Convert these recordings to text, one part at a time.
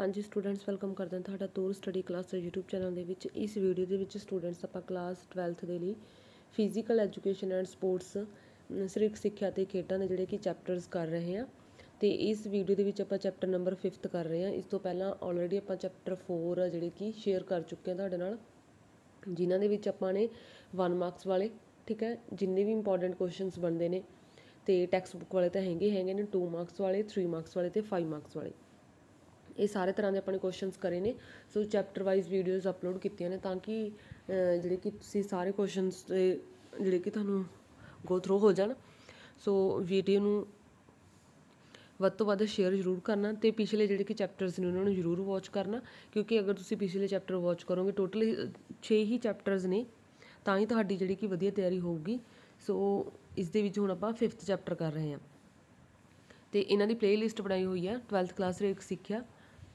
ਹਾਂਜੀ students welcome ਕਰਦੇ ਹਾਂ ਤੁਹਾਡਾ ਤੋਰ ਸਟੱਡੀ ਕਲਾਸ ਦੇ YouTube ਚੈਨਲ ਦੇ ਵਿੱਚ ਇਸ ਵੀਡੀਓ ਦੇ ਵਿੱਚ ਸਟੂਡੈਂਟਸ ਆਪਾਂ ਕਲਾਸ 12th ਦੇ ਲਈ ਫਿਜ਼ੀਕਲ ਐਜੂਕੇਸ਼ਨ ਐਂਡ ਸਪੋਰਟਸ ਸਰੀਰਕ ਸਿੱਖਿਆ ਤੇ ਖੇਡਾਂ ਦੇ ਜਿਹੜੇ ਕਿ ਚੈਪਟਰਸ ਕਰ ਰਹੇ ਹਾਂ ਤੇ ਇਸ ਵੀਡੀਓ ਦੇ ਵਿੱਚ ਆਪਾਂ ਚੈਪਟਰ ਨੰਬਰ 5th ਕਰ ਰਹੇ ਹਾਂ ਇਸ ਤੋਂ ਪਹਿਲਾਂ ਆਲਰੇਡੀ ਆਪਾਂ ਚੈਪਟਰ 4 ਜਿਹੜੇ ਕਿ ਸ਼ੇਅਰ ਕਰ ਚੁੱਕੇ ਹਾਂ ਤੁਹਾਡੇ ਨਾਲ ਜਿਨ੍ਹਾਂ ਦੇ ਵਿੱਚ ਆਪਾਂ ਨੇ 1 ਮਾਰਕਸ ਵਾਲੇ ਠੀਕ ਹੈ ਜਿੰਨੇ ਵੀ ਇੰਪੋਰਟੈਂਟ ਕੁਐਸਚਨਸ ਬਣਦੇ ਨੇ ਤੇ ਟੈਕਸਟ ਬੁੱਕ ਵਾਲੇ ਤਾਂ ਹੈਗੇ ਹੈਗੇ ਨੇ 2 ਮਾਰਕਸ ਵਾਲੇ 3 ਮਾਰਕਸ ਵਾਲੇ ਤੇ 5 ਮਾਰਕਸ ਵਾਲੇ ਇਹ ਸਾਰੇ ਤਰ੍ਹਾਂ ਦੇ ਆਪਣੇ ਕੁਐਸਚਨਸ ਕਰੇ ਨੇ so chapter wise videos upload ਕੀਤੀਆਂ ਨੇ ਤਾਂ ਕਿ ਜਿਹੜੇ ਕਿ ਤੁਸੀਂ ਸਾਰੇ ਕੁਐਸਚਨਸ ਦੇ ਜਿਹੜੇ ਕਿ ਤੁਹਾਨੂੰ ਗੋ ਥਰੂ ਹੋ ਜਾਣ ਸੋ ਵੀਡੀਓ ਨੂੰ ਵੱਧ ਤੋਂ ਵੱਧ ਸ਼ੇਅਰ ਜ਼ਰੂਰ ਕਰਨਾ ਤੇ ਪਿਛਲੇ ਜਿਹੜੇ ਕਿ ਚੈਪਟਰਸ ਨੇ ਉਹਨਾਂ ਨੂੰ ਜ਼ਰੂਰ ਵਾਚ ਕਰਨਾ ਕਿਉਂਕਿ ਅਗਰ ਤੁਸੀਂ ਪਿਛਲੇ ਚੈਪਟਰ ਵਾਚ ਕਰੋਗੇ ਟੋਟਲ 6 ਹੀ ਚੈਪਟਰਸ ਨੇ ਤਾਂ ਹੀ ਤੁਹਾਡੀ ਜਿਹੜੀ ਕਿ ਵਧੀਆ ਤਿਆਰੀ ਹੋਊਗੀ ਸੋ ਇਸ ਦੇ ਵਿੱਚ ਹੁਣ ਆਪਾਂ 5th ਚੈਪਟਰ ਕਰ ਰਹੇ ਹਾਂ ਤੇ ਇਹਨਾਂ ਦੀ ਪਲੇਲਿਸਟ ਬਣਾਈ ਹੋਈ ਹੈ 12th ਕਲਾਸ ਦੇ ਇੱਕ ਸਿੱਖਿਆ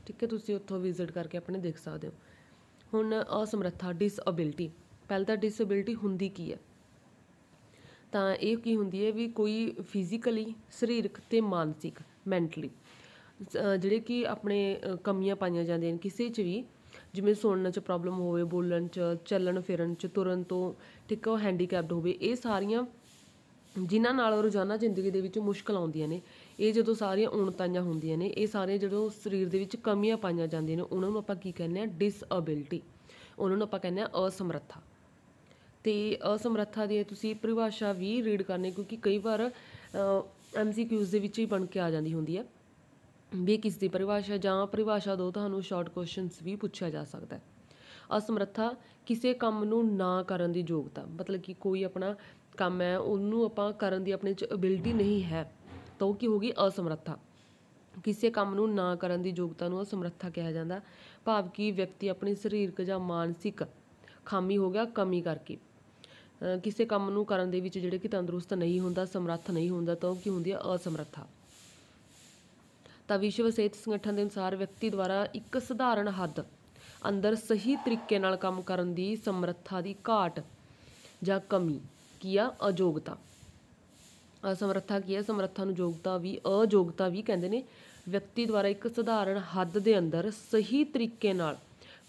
ਠੀਕ ਹੈ ਤੁਸੀਂ ਉੱਥੋਂ ਵਿਜ਼ਿਟ ਕਰਕੇ ਆਪਣੇ ਦੇਖ ਸਕਦੇ ਹੋ ਹੁਣ ਅਸਮਰੱਥਾ ਡਿਸਐਬਿਲਿਟੀ ਪਹਿਲਾਂ ਤਾਂ ਡਿਸਐਬਿਲਿਟੀ ਹੁੰਦੀ ਕੀ ਹੈ ਤਾਂ ਇਹ ਕੀ ਹੁੰਦੀ ਹੈ ਵੀ ਕੋਈ ਫਿਜ਼ੀਕਲੀ ਸਰੀਰਕ ਤੇ ਮਾਨਸਿਕ ਮੈਂਟਲੀ ਜਿਹੜੇ ਕਿ ਆਪਣੇ ਕਮੀਆਂ ਪਾਈਆਂ ਜਾਂਦੀਆਂ ਨੇ ਕਿਸੇ 'ਚ ਵੀ ਜਿਵੇਂ ਸੁਣਨ 'ਚ ਪ੍ਰੋਬਲਮ ਹੋਵੇ ਬੋਲਣ 'ਚ ਚੱਲਣ ਫਿਰਨ 'ਚ ਤੁਰਨ ਤੋਂ ਠੀਕ ਹੈ ਹੈਂਡੀਕੈਪਡ ਹੋਵੇ ਇਹ ਸਾਰੀਆਂ ਜਿਨ੍ਹਾਂ ਨਾਲ ਰੋਜ਼ਾਨਾ ਜ਼ਿੰਦਗੀ ਦੇ ਵਿੱਚ ਮੁਸ਼ਕਲ ਆਉਂਦੀਆਂ ਨੇ ਇਹ ਜਦੋਂ ਸਾਰੀਆਂ ਉਣਤਾਈਆਂ ਹੁੰਦੀਆਂ ਨੇ ਇਹ ਸਾਰੇ ਜਦੋਂ ਸਰੀਰ ਦੇ ਵਿੱਚ ਕਮੀਆਂ ਪਾਈਆਂ ਜਾਂਦੀਆਂ ਨੇ ਉਹਨਾਂ ਨੂੰ ਆਪਾਂ ਕੀ ਕਹਿੰਦੇ ਆ ਡਿਸਐਬਿਲਟੀ ਉਹਨਾਂ ਨੂੰ ਆਪਾਂ ਕਹਿੰਦੇ ਆ ਅਸਮਰੱਥਾ ਤੇ ਅਸਮਰੱਥਾ ਦੀ ਤੁਸੀਂ ਪਰਿਭਾਸ਼ਾ ਵੀ ਰੀਡ ਕਰਨੀ ਕਿਉਂਕਿ ਕਈ ਵਾਰ ਐਮਸੀਕਿਊਜ਼ ਦੇ ਵਿੱਚ ਹੀ ਬਣ ਕੇ ਆ ਜਾਂਦੀ ਹੁੰਦੀ ਹੈ ਵੀ ਕਿਸ ਦੀ ਪਰਿਭਾਸ਼ਾ ਜਾਂ ਪਰਿਭਾਸ਼ਾ ਦੋ ਤੁਹਾਨੂੰ ਸ਼ਾਰਟ ਕੁਐਸਚਨਸ ਵੀ ਪੁੱਛਿਆ ਜਾ ਸਕਦਾ ਹੈ ਅਸਮਰੱਥਾ ਕਿਸੇ ਕੰਮ ਨੂੰ ਨਾ ਕਰਨ ਦੀ ਯੋਗਤਾ ਮਤਲਬ ਕਿ ਕੋਈ ਆਪਣਾ ਕੰਮ ਹੈ ਉਹਨੂੰ ਆਪਾਂ ਕਰਨ ਦੀ ਆਪਣੇ ਚ ਅਬਿਲਟੀ ਨਹੀਂ ਹੈ ਤਾਂ ਉਹ ਕੀ ਹੋਗੀ ਅਸਮਰੱਥਾ ਕਿਸੇ ਕੰਮ ਨੂੰ ਨਾ ਕਰਨ ਦੀ ਯੋਗਤਾ ਨੂੰ ਅਸਮਰੱਥਾ ਕਿਹਾ ਜਾਂਦਾ ਭਾਵ ਕਿ ਵਿਅਕਤੀ ਆਪਣੀ ਸਰੀਰਕ ਜਾਂ ਮਾਨਸਿਕ ਖਾਮੀ ਹੋ ਗਿਆ ਕਮੀ ਕਰਕੇ ਕਿਸੇ ਕੰਮ ਨੂੰ ਕਰਨ ਦੇ ਵਿੱਚ ਜਿਹੜੇ ਕਿ ਤੰਦਰੁਸਤ ਨਹੀਂ ਹੁੰਦਾ ਸਮਰੱਥ ਨਹੀਂ ਹੁੰਦਾ ਤਾਂ ਉਹ ਕੀ ਹੁੰਦੀ ਹੈ ਅਸਮਰੱਥਾ ਤਾਂ ਵਿਸ਼ਵ ਸਿਹਤ ਸੰਗਠਨ ਦੇ ਅਨੁਸਾਰ ਵਿਅਕਤੀ ਦੁਆਰਾ ਇੱਕ ਸਧਾਰਨ ਹੱਦ ਅੰਦਰ ਸਹੀ ਤਰੀਕੇ ਨਾਲ ਕੰਮ ਕਰਨ ਦੀ ਸਮਰੱਥਾ ਦੀ ਘਾਟ ਜਾਂ ਕਮੀ ਕੀ ਆ ਅਯੋਗਤਾ ਸਮਰੱਥਾ ਕੀ ਹੈ ਸਮਰੱਥਾ ਨੂੰ ਯੋਗਤਾ ਵੀ ਅਯੋਗਤਾ ਵੀ ਕਹਿੰਦੇ ਨੇ ਵਿਅਕਤੀ ਦੁਆਰਾ ਇੱਕ ਸਧਾਰਨ ਹੱਦ ਦੇ ਅੰਦਰ ਸਹੀ ਤਰੀਕੇ ਨਾਲ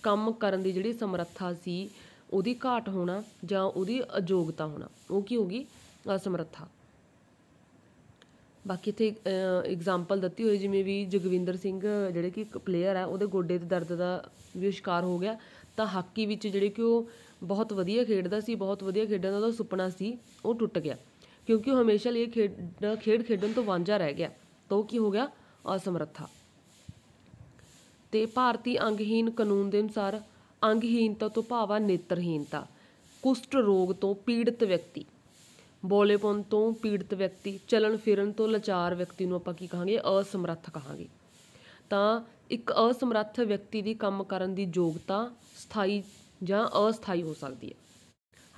ਕੰਮ ਕਰਨ ਦੀ ਜਿਹੜੀ ਸਮਰੱਥਾ ਸੀ ਉਹਦੀ ਘਾਟ ਹੋਣਾ ਜਾਂ ਉਹਦੀ ਅਯੋਗਤਾ ਹੋਣਾ ਉਹ ਕੀ ਹੋਗੀ ਅਸਮਰੱਥਾ ਬਾਕੀ ਤੇ ਐਗਜ਼ਾਮਪਲ ਦਿੱਤੀ ਹੋਈ ਜਿਵੇਂ ਵੀ ਜਗਵਿੰਦਰ ਸਿੰਘ ਜਿਹੜੇ ਕਿ ਇੱਕ ਪਲੇਅਰ ਹੈ ਉਹਦੇ ਗੋਡੇ ਦੇ ਦਰਦ ਦਾ ਵੀ ਸ਼ਿਕਾਰ ਹੋ ਗਿਆ ਤਾਂ ਹਾਕੀ ਵਿੱਚ ਜਿਹੜੇ ਕਿ ਉਹ ਬਹੁਤ ਵਧੀਆ ਖੇਡਦਾ ਸੀ ਬਹੁਤ ਵਧੀਆ ਖੇਡਣ ਦਾ ਉਹਦਾ ਸੁਪਨਾ ਸੀ ਉਹ ਟੁੱਟ ਗਿਆ ਕਿਉਂਕਿ ਉਹ ਹਮੇਸ਼ਾ ਲਈ ਖੇਡ ਖੇਡ ਖੇਡਣ ਤੋਂ ਵਾਂਝਾ ਰਹਿ ਗਿਆ ਤਾਂ ਉਹ ਕੀ ਹੋ ਗਿਆ ਅਸਮਰੱਥਾ ਤੇ ਭਾਰਤੀ ਅੰਗਹੀਨ ਕਾਨੂੰਨ ਦੇ ਅਨੁਸਾਰ ਅੰਗਹੀਨਤਾ ਤੋਂ ਭਾਵਾ ਨੇਤਰਹੀਨਤਾ ਕੁਸ਼ਟ ਰੋਗ ਤੋਂ ਪੀੜਤ ਵਿਅਕਤੀ ਬੋਲੇਪਨ ਤੋਂ ਪੀੜਤ ਵਿਅਕਤੀ ਚਲਣ ਫਿਰਨ ਤੋਂ ਲਾਚਾਰ ਵਿਅਕਤੀ ਨੂੰ ਆਪਾਂ ਕੀ ਕਹਾਂਗੇ ਅਸਮਰੱਥ ਕਹਾਂਗੇ ਤਾਂ ਇੱਕ ਅਸਮਰੱਥ ਵਿਅਕਤੀ ਦੀ ਕੰਮ ਕਰਨ ਦੀ ਯੋਗਤਾ ਸਥਾਈ ਜਾਂ ਅਸਥਾਈ ਹੋ ਸਕਦੀ ਹੈ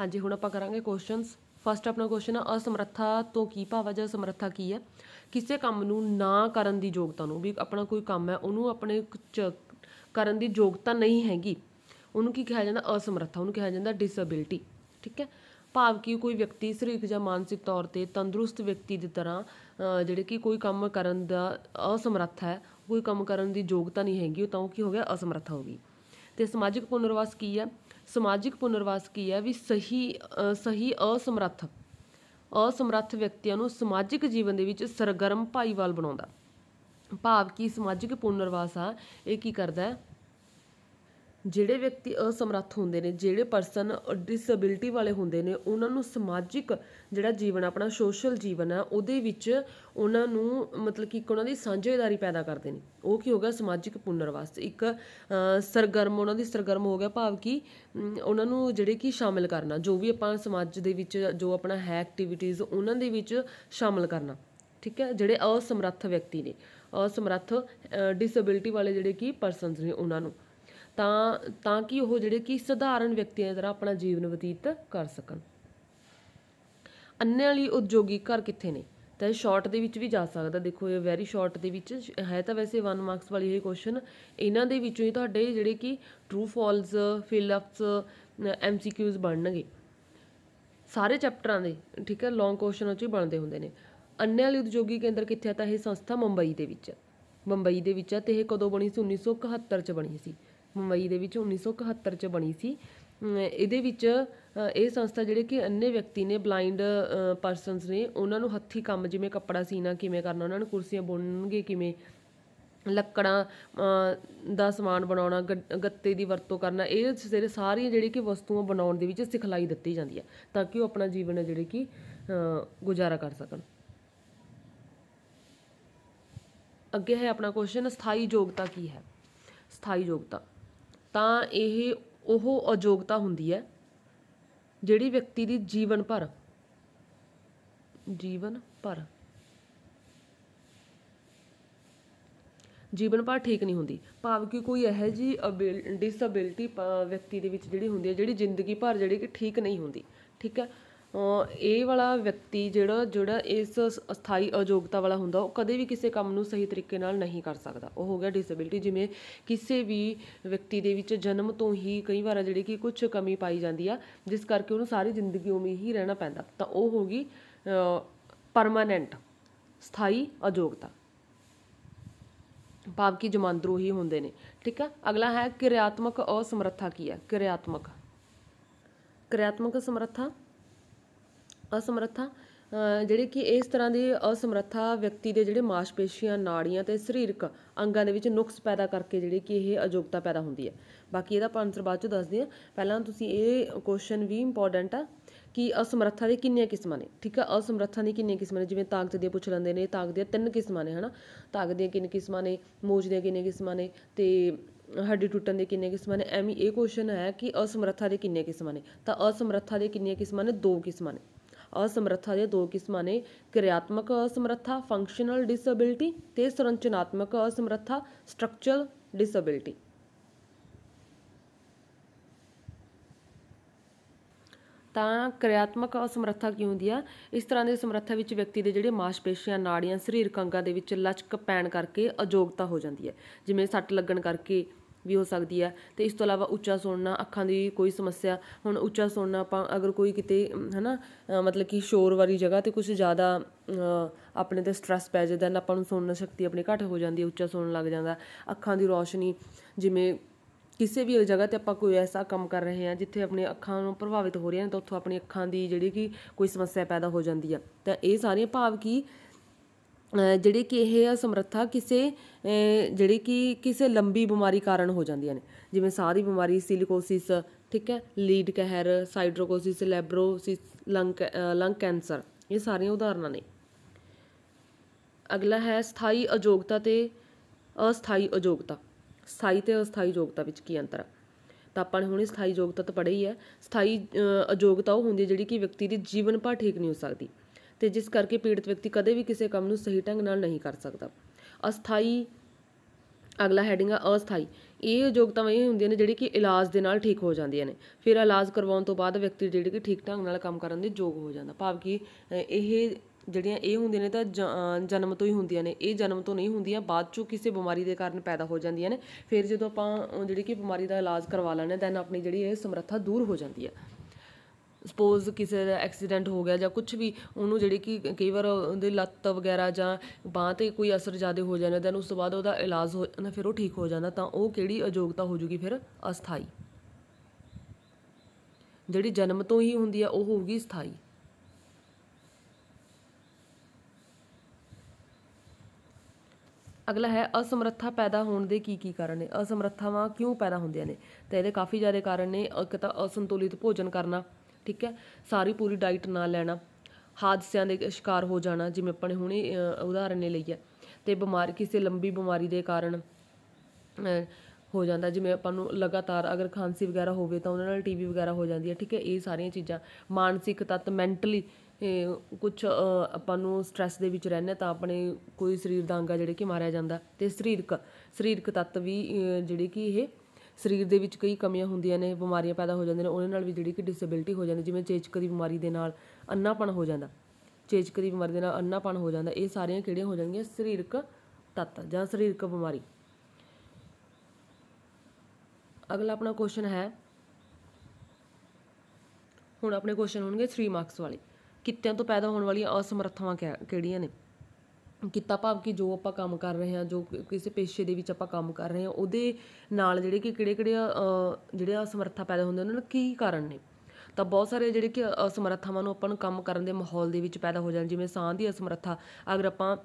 ਹਾਂਜੀ ਹੁਣ ਆਪਾਂ ਕਰਾਂਗੇ ਕੁਐਸਚਨਸ ਫਸਟ ਆਪਣਾ ਕੁਐਸਚਨ ਆ ਅਸਮਰੱਥਾ ਤੋਂ ਕੀ ਭਾਵ ਹੈ ਜਾਂ ਸਮਰੱਥਾ ਕੀ ਹੈ ਕਿਸੇ ਕੰਮ ਨੂੰ ਨਾ ਕਰਨ ਦੀ ਯੋਗਤਾ ਨੂੰ ਵੀ ਆਪਣਾ ਕੋਈ ਕੰਮ ਹੈ ਉਹਨੂੰ ਆਪਣੇ ਕਰਨ ਦੀ ਯੋਗਤਾ ਨਹੀਂ ਹੈਗੀ ਉਹਨੂੰ ਕੀ ਕਿਹਾ ਜਾਂਦਾ ਅਸਮਰੱਥਾ ਉਹਨੂੰ ਕਿਹਾ ਜਾਂਦਾ ਡਿਸੇਬਿਲਟੀ ਠੀਕ ਹੈ ਭਾਵ ਕਿ ਕੋਈ ਵਿਅਕਤੀ ਸਰੀਰਕ ਜਾਂ ਮਾਨਸਿਕ ਤੌਰ ਤੇ ਤੰਦਰੁਸਤ ਵਿਅਕਤੀ ਦੀ ਤਰ੍ਹਾਂ ਜਿਹੜੇ ਕਿ ਕੋਈ ਕੰਮ ਕਰਨ ਦਾ ਅਸਮਰੱਥ ਹੈ ਕੋਈ ਕੰਮ ਕਰਨ ਦੀ ਯੋਗਤਾ ਨਹੀਂ ਹੈਗੀ ਉਹ ਤਾਂ ਉਹ ਕੀ ਹੋ ਗਿਆ ਅਸਮਰੱਥਾ ਹੋ ਗਈ ਤੇ ਸਮਾਜਿਕ ਪੁਨਰਵਾਸ ਕੀ ਹੈ ਸਮਾਜਿਕ ਪੁਨਰਵਾਸ ਕੀ ਹੈ ਵੀ ਸਹੀ ਸਹੀ ਅਸਮਰੱਥ ਅਸਮਰੱਥ ਵਿਅਕਤੀਆਂ ਨੂੰ ਸਮਾਜਿਕ ਜੀਵਨ ਦੇ ਵਿੱਚ ਸਰਗਰਮ ਭਾਈਵਾਲ ਬਣਾਉਂਦਾ ਭਾਵ ਕਿ ਸਮਾਜਿਕ ਪੁਨਰਵਾਸ ਆ ਇਹ ਕੀ ਕਰਦਾ ਹੈ ਜਿਹੜੇ ਵਿਅਕਤੀ ਅਸਮਰੱਥ ਹੁੰਦੇ ਨੇ ਜਿਹੜੇ ਪਰਸਨ ਡਿਸੇਬਿਲਟੀ ਵਾਲੇ ਹੁੰਦੇ ਨੇ ਉਹਨਾਂ ਨੂੰ ਸਮਾਜਿਕ ਜਿਹੜਾ ਜੀਵਨ ਆਪਣਾ ਸੋਸ਼ਲ ਜੀਵਨ ਆ ਉਹਦੇ ਵਿੱਚ ਉਹਨਾਂ ਨੂੰ ਮਤਲਬ ਕਿ ਇੱਕ ਉਹਨਾਂ ਦੀ ਸਾਂਝੇਦਾਰੀ ਪੈਦਾ ਕਰਦੇ ਨੇ ਉਹ ਕੀ ਹੋ ਗਿਆ ਸਮਾਜਿਕ ਪੁਨਰਵਾਸ ਇੱਕ ਸਰਗਰਮ ਉਹਨਾਂ ਦੀ ਸਰਗਰਮ ਹੋ ਗਿਆ ਭਾਵ ਕਿ ਉਹਨਾਂ ਨੂੰ ਜਿਹੜੇ ਕੀ ਸ਼ਾਮਿਲ ਕਰਨਾ ਜੋ ਵੀ ਆਪਾਂ ਸਮਾਜ ਦੇ ਵਿੱਚ ਜੋ ਆਪਣਾ ਹੈ ਐਕਟੀਵਿਟੀਜ਼ ਉਹਨਾਂ ਦੇ ਵਿੱਚ ਸ਼ਾਮਿਲ ਕਰਨਾ ਠੀਕ ਹੈ ਜਿਹੜੇ ਅਸਮਰੱਥ ਵਿਅਕਤੀ ਨੇ ਅਸਮਰੱਥ ਡਿਸੇਬਿਲਟੀ ਵਾਲੇ ਜਿਹੜੇ ਕੀ ਪਰਸਨਸ ਨੇ ਉਹਨਾਂ ਨੂੰ ਤਾਂ ਤਾਂ ਕਿ ਉਹ ਜਿਹੜੇ ਕਿ ਸਧਾਰਨ ਵਿਅਕਤੀਆਂ ਦੀ ਤਰ੍ਹਾਂ ਆਪਣਾ ਜੀਵਨ ਬਤੀਤ ਕਰ ਸਕਣ ਅੰਨੇ ਵਾਲੀ ਉਦਯੋਗੀ ਘਰ ਕਿੱਥੇ ਨੇ ਤਾਂ ਇਹ ਸ਼ਾਰਟ ਦੇ ਵਿੱਚ ਵੀ ਜਾ ਸਕਦਾ ਦੇਖੋ ਇਹ ਵੈਰੀ ਸ਼ਾਰਟ ਦੇ ਵਿੱਚ ਹੈ ਤਾਂ ਵੈਸੇ 1 ਮਾਰਕਸ ਵਾਲੀ ਇਹ ਕੁਐਸਚਨ ਇਹਨਾਂ ਦੇ ਵਿੱਚੋਂ ਹੀ ਤੁਹਾਡੇ ਜਿਹੜੇ ਕਿ true false fill ups MCQs ਬਣਨਗੇ ਸਾਰੇ ਚੈਪਟਰਾਂ ਦੇ ਠੀਕ ਹੈ ਲੌਂਗ ਕੁਐਸਚਨ ਚ ਹੀ ਬਣਦੇ ਹੁੰਦੇ ਨੇ ਅੰਨੇ ਵਾਲੀ ਉਦਯੋਗੀ ਕੇਂਦਰ ਕਿੱਥੇ ਆ ਤਾਂ ਇਹ ਸੰਸਥਾ ਮੁੰਬਈ ਦੇ ਵਿੱਚ ਮੁੰਬਈ ਦੇ ਵਿੱਚ ਆ ਤੇ ਇਹ ਕਦੋਂ ਬਣੀ ਸੀ 1971 ਚ ਬਣੀ ਸੀ ਮੁੰਬਈ ਦੇ ਵਿੱਚ 1971 ਚ ਬਣੀ ਸੀ ਇਹਦੇ ਵਿੱਚ ਇਹ ਸੰਸਥਾ ਜਿਹੜੇ ਕਿ ਅੰਨੇ ਵਿਅਕਤੀ ਨੇ ਬਲਾਈਂਡ ਪਰਸਨਸ ਨੇ ਉਹਨਾਂ ਨੂੰ ਹੱਥੀ ਕੰਮ ਜਿਵੇਂ ਕੱਪੜਾ ਸੀਨਾ ਕਿਵੇਂ ਕਰਨਾ ਉਹਨਾਂ ਨੂੰ ਕੁਰਸੀਆਂ ਬੁਣਨਗੇ ਕਿਵੇਂ ਲੱਕੜਾਂ ਦਾ ਸਮਾਨ ਬਣਾਉਣਾ ਗੱਤੇ ਦੀ ਵਰਤੋਂ ਕਰਨਾ ਇਹ ਜਿਹੜੇ ਸਾਰੀਆਂ ਜਿਹੜੇ ਕਿ ਵਸਤੂਆਂ ਬਣਾਉਣ ਦੇ ਵਿੱਚ ਸਿਖਲਾਈ ਦਿੱਤੀ ਜਾਂਦੀ ਹੈ ਤਾਂ ਕਿ ਉਹ ਆਪਣਾ ਜੀਵਨ ਜਿਹੜੇ ਕਿ ਗੁਜ਼ਾਰਾ ਕਰ ਸਕਣ ਅੱਗੇ ਹੈ ਆਪਣਾ ਕੁਐਸਚਨ ਸਥਾਈ ਯੋਗਤਾ ਕੀ ਹੈ ਸਥਾਈ ਯੋਗਤਾ ਤਾਂ ਇਹ ਉਹ ਅਯੋਗਤਾ ਹੁੰਦੀ ਹੈ ਜਿਹੜੀ ਵਿਅਕਤੀ ਦੀ ਜੀਵਨ ਭਰ ਜੀਵਨ ਭਰ ਜੀਵਨ ਭਰ ਠੀਕ ਨਹੀਂ ਹੁੰਦੀ ਭਾਵ ਕਿ ਕੋਈ ਇਹੋ ਜੀ ਡਿਸੇਬਿਲਟੀ ਵਿਅਕਤੀ ਦੇ ਵਿੱਚ ਜਿਹੜੀ ਹੁੰਦੀ ਹੈ ਜਿਹੜੀ ਜ਼ਿੰਦਗੀ ਭਰ ਜਿਹੜੀ ਕਿ ਠੀਕ ਨਹੀਂ ਹੁੰਦੀ ਠੀਕ ਹੈ ਇਹ ਵਾਲਾ ਵਿਅਕਤੀ ਜਿਹੜਾ ਜਿਹੜਾ ਇਸ ਅਸਥਾਈ ਅਯੋਗਤਾ ਵਾਲਾ ਹੁੰਦਾ ਉਹ ਕਦੇ ਵੀ ਕਿਸੇ ਕੰਮ ਨੂੰ ਸਹੀ ਤਰੀਕੇ ਨਾਲ ਨਹੀਂ ਕਰ ਸਕਦਾ ਉਹ ਹੋ ਗਿਆ ਡਿਸੇਬਿਲਟੀ ਜਿਵੇਂ ਕਿਸੇ ਵੀ ਵਿਅਕਤੀ ਦੇ ਵਿੱਚ ਜਨਮ ਤੋਂ ਹੀ ਕਈ ਵਾਰ ਜਿਹੜੀ ਕਿ ਕੁਝ ਕਮੀ ਪਾਈ ਜਾਂਦੀ ਆ ਜਿਸ ਕਰਕੇ ਉਹਨੂੰ ਸਾਰੀ ਜ਼ਿੰਦਗੀ ਉਵੇਂ ਹੀ ਰਹਿਣਾ ਪੈਂਦਾ ਤਾਂ ਉਹ ਹੋ ਗਈ ਪਰਮਾਨੈਂਟ ਸਥਾਈ ਅਯੋਗਤਾ ਭਾਵ ਕਿ ਜਮਾਂਦਰੂ ਹੀ ਹੁੰਦੇ ਨੇ ਠੀਕ ਆ ਅਗਲਾ ਹੈ ਕਿਰਿਆਤਮਕ ਅਸਮਰੱਥਾ ਕੀ ਹੈ ਕਿਰਿਆਤਮਕ ਕਿਰਿਆਤਮਕ ਸਮਰੱਥਾ ਅਸਮਰੱਥਾ ਜਿਹੜੇ ਕਿ ਇਸ ਤਰ੍ਹਾਂ ਦੀ ਅਸਮਰੱਥਾ ਵਿਅਕਤੀ ਦੇ ਜਿਹੜੇ ਮਾਸਪੇਸ਼ੀਆਂ ਨਾੜੀਆਂ ਤੇ ਸਰੀਰਕ ਅੰਗਾਂ ਦੇ ਵਿੱਚ ਨੁਕਸ ਪੈਦਾ ਕਰਕੇ ਜਿਹੜੇ ਕਿ ਇਹ ਅਯੋਗਤਾ ਪੈਦਾ ਹੁੰਦੀ ਹੈ ਬਾਕੀ ਇਹਦਾ ਆਨਸਰ ਬਾਅਦ ਚ ਦੱਸਦੇ ਆ ਪਹਿਲਾਂ ਤੁਸੀਂ ਇਹ ਕੁਐਸਚਨ ਵੀ ਇੰਪੋਰਟੈਂਟ ਆ ਕਿ ਅਸਮਰੱਥਾ ਦੇ ਕਿੰਨੀਆਂ ਕਿਸਮਾਂ ਨੇ ਠੀਕ ਆ ਅਸਮਰੱਥਾ ਦੀ ਕਿੰਨੀਆਂ ਕਿਸਮਾਂ ਨੇ ਜਿਵੇਂ ਤਾਕਤ ਦੇ ਪੁੱਛ ਲੈਂਦੇ ਨੇ ਤਾਕਤ ਦੀਆਂ ਤਿੰਨ ਕਿਸਮਾਂ ਨੇ ਹਨਾ ਤਾਕਤ ਦੀਆਂ ਕਿੰਨੇ ਕਿਸਮਾਂ ਨੇ ਮੋਜ ਦੀਆਂ ਕਿੰਨੀਆਂ ਕਿਸਮਾਂ ਨੇ ਤੇ ਹੱਡੀ ਟੁੱਟਣ ਦੇ ਕਿੰਨੇ ਕਿਸਮਾਂ ਨੇ ਐਵੇਂ ਇਹ ਕੁਐਸਚਨ ਹੈ ਕਿ ਅਸਮਰੱਥਾ ਦੇ ਕਿੰਨੇ ਕਿਸਮਾਂ ਨੇ ਤਾਂ ਅਸਮਰੱਥਾ ਦੇ ਕਿੰਨੀਆਂ ਕਿਸਮਾਂ ਨੇ ਦੋ ਕਿਸਮਾਂ ਨੇ ਅਸਮਰੱਥਾ ਦੇ ਦੋ ਕਿਸਮਾਂ ਨੇ ਕਿਰਿਆਤਮਕ ਅਸਮਰੱਥਾ ਫੰਕਸ਼ਨਲ ਡਿਸੇਬਿਲਟੀ ਤੇ ਸੰਰਚਨਾਤਮਕ ਅਸਮਰੱਥਾ ਸਟਰਕਚਰਲ ਡਿਸੇਬਿਲਟੀ ਤਾਂ ਕਿਰਿਆਤਮਕ ਅਸਮਰੱਥਾ ਕੀ ਹੁੰਦੀ ਆ ਇਸ ਤਰ੍ਹਾਂ ਦੇ ਸਮਰੱਥਾ ਵਿੱਚ ਵਿਅਕਤੀ ਦੇ ਜਿਹੜੇ ਮਾਸਪੇਸ਼ੀਆਂ ਨਾੜੀਆਂ ਸਰੀਰਕ ਅੰਗਾਂ ਦੇ ਵਿੱਚ ਲਚਕ ਪੈਣ ਕਰਕੇ ਅਯੋਗਤਾ ਹੋ ਜਾਂਦੀ ਹੈ ਜਿਵੇਂ ਸੱਟ ਲੱਗਣ ਕਰਕੇ ਵੀ ਹੋ ਸਕਦੀ ਹੈ ਤੇ ਇਸ ਤੋਂ ਇਲਾਵਾ ਉੱਚਾ ਸੁਣਨਾ ਅੱਖਾਂ ਦੀ ਕੋਈ ਸਮੱਸਿਆ ਹੁਣ ਉੱਚਾ ਸੁਣਨਾ ਆਪਾਂ ਅਗਰ ਕੋਈ ਕਿਤੇ ਹਨਾ ਮਤਲਬ ਕਿ ਸ਼ੋਰ ਵਾਲੀ ਜਗ੍ਹਾ 'ਤੇ ਕੁਝ ਜ਼ਿਆਦਾ ਆਪਣੇ 'ਤੇ ਸਟ੍ਰੈਸ ਪੈ ਜਾਂਦਾ ਆਪਾਂ ਨੂੰ ਸੁਣਨ ਸ਼ਕਤੀ ਆਪਣੀ ਘੱਟ ਹੋ ਜਾਂਦੀ ਹੈ ਉੱਚਾ ਸੁਣਨ ਲੱਗ ਜਾਂਦਾ ਅੱਖਾਂ ਦੀ ਰੋਸ਼ਨੀ ਜਿਵੇਂ ਕਿਸੇ ਵੀ ਜਗ੍ਹਾ ਤੇ ਆਪਾਂ ਕੋਈ ਐਸਾ ਕੰਮ ਕਰ ਰਹੇ ਹਾਂ ਜਿੱਥੇ ਆਪਣੀਆਂ ਅੱਖਾਂ ਨੂੰ ਪ੍ਰਭਾਵਿਤ ਹੋ ਰਹੀਆਂ ਨੇ ਤਾਂ ਉੱਥੋਂ ਆਪਣੀ ਅੱਖਾਂ ਦੀ ਜਿਹੜੀ ਕਿ ਕੋਈ ਸਮੱਸਿਆ ਪੈਦਾ ਹੋ ਜਾਂਦੀ ਆ ਤਾਂ ਇਹ ਸਾਰੀਆਂ ਭਾਵ ਕੀ ਜਿਹੜੇ ਕਿ ਇਹ ਅਸਮਰੱਥਾ ਕਿਸੇ ਜਿਹੜੇ ਕਿ ਕਿਸੇ ਲੰਬੀ ਬਿਮਾਰੀ ਕਾਰਨ ਹੋ ਜਾਂਦੀਆਂ ਨੇ ਜਿਵੇਂ ਸਾਹ ਦੀ ਬਿਮਾਰੀ ਸਿਲੀਕੋਸਿਸ ਠੀਕ ਹੈ ਲੀਡ ਕਹਿਰ ਸਾਈਡਰੋਕੋਸਿਸ ਲੈਬਰੋਸਿਸ ਲੰਗ ਲੰਗ ਕੈਂਸਰ ਇਹ ਸਾਰੀਆਂ ਉਦਾਹਰਨਾਂ ਨੇ ਅਗਲਾ ਹੈ ਸਥਾਈ ਅਯੋਗਤਾ ਤੇ ਅਸਥਾਈ ਅਯੋਗਤਾ ਸਥਾਈ ਤੇ ਅਸਥਾਈ ਅਯੋਗਤਾ ਵਿੱਚ ਕੀ ਅੰਤਰ ਹੈ ਤਾਂ ਆਪਾਂ ਨੇ ਹੁਣੇ ਸਥਾਈ ਯੋਗਤਾ ਤਾਂ ਪੜ੍ਹੀ ਹੈ ਸਥਾਈ ਅਯੋਗਤਾ ਉਹ ਹੁੰਦੀ ਹੈ ਜਿਹੜੀ ਕਿ ਵਿਅਕਤੀ ਦੀ ਜੀਵਨ ਭਰ ਠੀਕ ਨਹੀਂ ਹੋ ਸਕਦੀ ਤੇ ਜਿਸ ਕਰਕੇ ਪੀੜਤ ਵਿਅਕਤੀ ਕਦੇ ਵੀ ਕਿਸੇ ਕੰਮ ਨੂੰ ਸਹੀ ਢੰਗ ਨਾਲ ਨਹੀਂ ਕਰ ਸਕਦਾ ਅਸਥਾਈ ਅਗਲਾ ਹੈਡਿੰਗ ਆ ਅਸਥਾਈ ਇਹ ਯੋਗਤਾਵਾਂ ਇਹ ਹੁੰਦੀਆਂ ਨੇ ਜਿਹੜੀ ਕਿ ਇਲਾਜ ਦੇ ਨਾਲ ਠੀਕ ਹੋ ਜਾਂਦੀਆਂ ਨੇ ਫਿਰ ਇਲਾਜ ਕਰਵਾਉਣ ਤੋਂ ਬਾਅਦ ਵਿਅਕਤੀ ਜਿਹੜੀ ਕਿ ਠੀਕ ਢੰਗ ਨਾਲ ਕੰਮ ਕਰਨ ਦੇ ਯੋਗ ਹੋ ਜਾਂਦਾ ਭਾਵ ਕਿ ਇਹ ਜਿਹੜੀਆਂ ਇਹ ਹੁੰਦੀਆਂ ਨੇ ਤਾਂ ਜਨਮ ਤੋਂ ਹੀ ਹੁੰਦੀਆਂ ਨੇ ਇਹ ਜਨਮ ਤੋਂ ਨਹੀਂ ਹੁੰਦੀਆਂ ਬਾਅਦ ਚੋਂ ਕਿਸੇ ਬਿਮਾਰੀ ਦੇ ਕਾਰਨ ਪੈਦਾ ਹੋ ਜਾਂਦੀਆਂ ਨੇ ਫਿਰ ਜਦੋਂ ਆਪਾਂ ਜਿਹੜੀ ਕਿ ਬਿਮਾਰੀ ਦਾ ਇਲਾਜ ਕਰਵਾ ਲੈਂਦੇ ਦੈਨ ਆਪਣੀ ਜਿਹੜੀ ਇਹ ਸਮਰੱਥਾ ਦੂਰ ਹੋ ਜਾਂਦੀ ਹੈ ਸਪੋਜ਼ ਕਿਸੇ ਦਾ ਐਕਸੀਡੈਂਟ ਹੋ ਗਿਆ ਜਾਂ ਕੁਝ ਵੀ ਉਹਨੂੰ ਜਿਹੜੀ ਕਿ ਕਈ ਵਾਰ ਉਹਦੇ ਲੱਤ ਵਗੈਰਾ ਜਾਂ ਬਾਹ ਤੇ ਕੋਈ ਅਸਰ ਜ਼ਿਆਦਾ ਹੋ ਜਾਂਦਾ ਤਾਂ ਉਸ ਤੋਂ ਬਾਅਦ ਉਹਦਾ ਇਲਾਜ ਹੋ ਜਾਂਦਾ ਫਿਰ ਉਹ ਠੀਕ ਹੋ ਜਾਂਦਾ ਤਾਂ ਉਹ ਕਿਹੜੀ ਅਯੋਗਤਾ ਹੋ ਜੂਗੀ ਫਿਰ ਅਸਥਾਈ ਜਿਹੜੀ ਜਨਮ ਤੋਂ ਹੀ ਹੁੰਦੀ ਆ ਉਹ ਹੋਊਗੀ ਸਥਾਈ ਅਗਲਾ ਹੈ ਅਸਮਰੱਥਾ ਪੈਦਾ ਹੋਣ ਦੇ ਕੀ ਕੀ ਕਾਰਨ ਨੇ ਅਸਮਰੱਥਾਵਾਂ ਕਿਉਂ ਪੈਦਾ ਹੁੰਦੀਆਂ ਨੇ ਤਾਂ ਇਹਦੇ ਕਾਫੀ ਜ਼ਿਆਦਾ ਕਾਰਨ ਨੇ ਇੱਕ ਤਾਂ ਅਸੰਤੁਲਿਤ ਭੋਜਨ ਕਰਨਾ ਠੀਕ ਹੈ ਸਾਰੀ ਪੂਰੀ ਡਾਈਟ ਨਾ ਲੈਣਾ ਹਾਦਸਿਆਂ ਦੇ ਸ਼ਿਕਾਰ ਹੋ ਜਾਣਾ ਜਿਵੇਂ ਆਪਾਂ ਨੇ ਹੁਣੇ ਉਦਾਹਰਨ ਨੇ ਲਈ ਹੈ ਤੇ ਬਿਮਾਰ ਕਿਸੇ ਲੰਬੀ ਬਿਮਾਰੀ ਦੇ ਕਾਰਨ ਹੋ ਜਾਂਦਾ ਜਿਵੇਂ ਆਪਾਂ ਨੂੰ ਲਗਾਤਾਰ ਅਗਰ ਖਾਂਸੀ ਵਗੈਰਾ ਹੋਵੇ ਤਾਂ ਉਹਨਾਂ ਨਾਲ ਟੀਵੀ ਵਗੈਰਾ ਹੋ ਜਾਂਦੀ ਹੈ ਠੀਕ ਹੈ ਇਹ ਸਾਰੀਆਂ ਚੀਜ਼ਾਂ ਮਾਨਸਿਕ ਤੱਤ ਮੈਂਟਲੀ ਕੁਝ ਆਪਾਂ ਨੂੰ ਸਟ्रेस ਦੇ ਵਿੱਚ ਰਹਿੰਦੇ ਤਾਂ ਆਪਣੇ ਕੋਈ ਸਰੀਰ ਦਾ ਅੰਗ ਜਿਹੜੇ ਕਿ ਮਾਰਿਆ ਜਾਂਦਾ ਤੇ ਸਰੀਰਕ ਸਰੀਰਕ ਤੱਤ ਵੀ ਜਿਹੜੇ ਕਿ ਇਹ ਸਰੀਰ ਦੇ ਵਿੱਚ ਕਈ ਕਮੀਆਂ ਹੁੰਦੀਆਂ ਨੇ ਬਿਮਾਰੀਆਂ ਪੈਦਾ ਹੋ ਜਾਂਦੀਆਂ ਨੇ ਉਹਨਾਂ ਨਾਲ ਵੀ ਜਿਹੜੀ ਕਿ ਡਿਸੇਬਿਲਟੀ ਹੋ ਜਾਂਦੀ ਜਿਵੇਂ ਚੇਚਕ ਦੀ ਬਿਮਾਰੀ ਦੇ ਨਾਲ ਅੰਨਾਪਣ ਹੋ ਜਾਂਦਾ ਚੇਚਕ ਦੀ ਬਿਮਾਰੀ ਦੇ ਨਾਲ ਅੰਨਾਪਣ ਹੋ ਜਾਂਦਾ ਇਹ ਸਾਰੀਆਂ ਕਿਹੜੀਆਂ ਹੋ ਜਾਣਗੀਆਂ ਸਰੀਰਕ ਤੱਤ ਜਾਂ ਸਰੀਰਕ ਬਿਮਾਰੀ ਅਗਲਾ ਆਪਣਾ ਕੁਐਸਚਨ ਹੈ ਹੁਣ ਆਪਣੇ ਕੁਐਸਚਨ ਹੋਣਗੇ 3 ਮਾਰਕਸ ਵਾਲੇ ਕਿੱਤਿਆਂ ਤੋਂ ਪੈਦਾ ਹੋਣ ਵਾਲੀਆਂ ਅਸਮਰੱਥਾਵਾਂ ਕਿਹੜੀਆਂ ਨੇ ਕਿੱਤਾ ਭਾਵ ਕਿ ਜੋ ਆਪਾਂ ਕੰਮ ਕਰ ਰਹੇ ਹਾਂ ਜੋ ਕਿਸੇ ਪੇਸ਼ੇ ਦੇ ਵਿੱਚ ਆਪਾਂ ਕੰਮ ਕਰ ਰਹੇ ਹਾਂ ਉਹਦੇ ਨਾਲ ਜਿਹੜੇ ਕਿ ਕਿਹੜੇ ਕਿਹੜੇ ਜਿਹੜੇ ਅਸਮਰੱਥਾ ਪੈਦਾ ਹੁੰਦੇ ਉਹਨਾਂ ਨੂੰ ਕੀ ਕਾਰਨ ਨੇ ਤਾਂ ਬਹੁਤ ਸਾਰੇ ਜਿਹੜੇ ਕਿ ਅਸਮਰੱਥਾਵਾਂ ਨੂੰ ਆਪਾਂ ਨੂੰ ਕੰਮ ਕਰਨ ਦੇ ਮਾਹੌਲ ਦੇ ਵਿੱਚ ਪੈਦਾ ਹੋ ਜਾਂਦੇ ਜਿਵੇਂ ਸਾਹ ਦੀ ਅਸਮਰੱਥਾ ਅਗਰ ਆਪਾਂ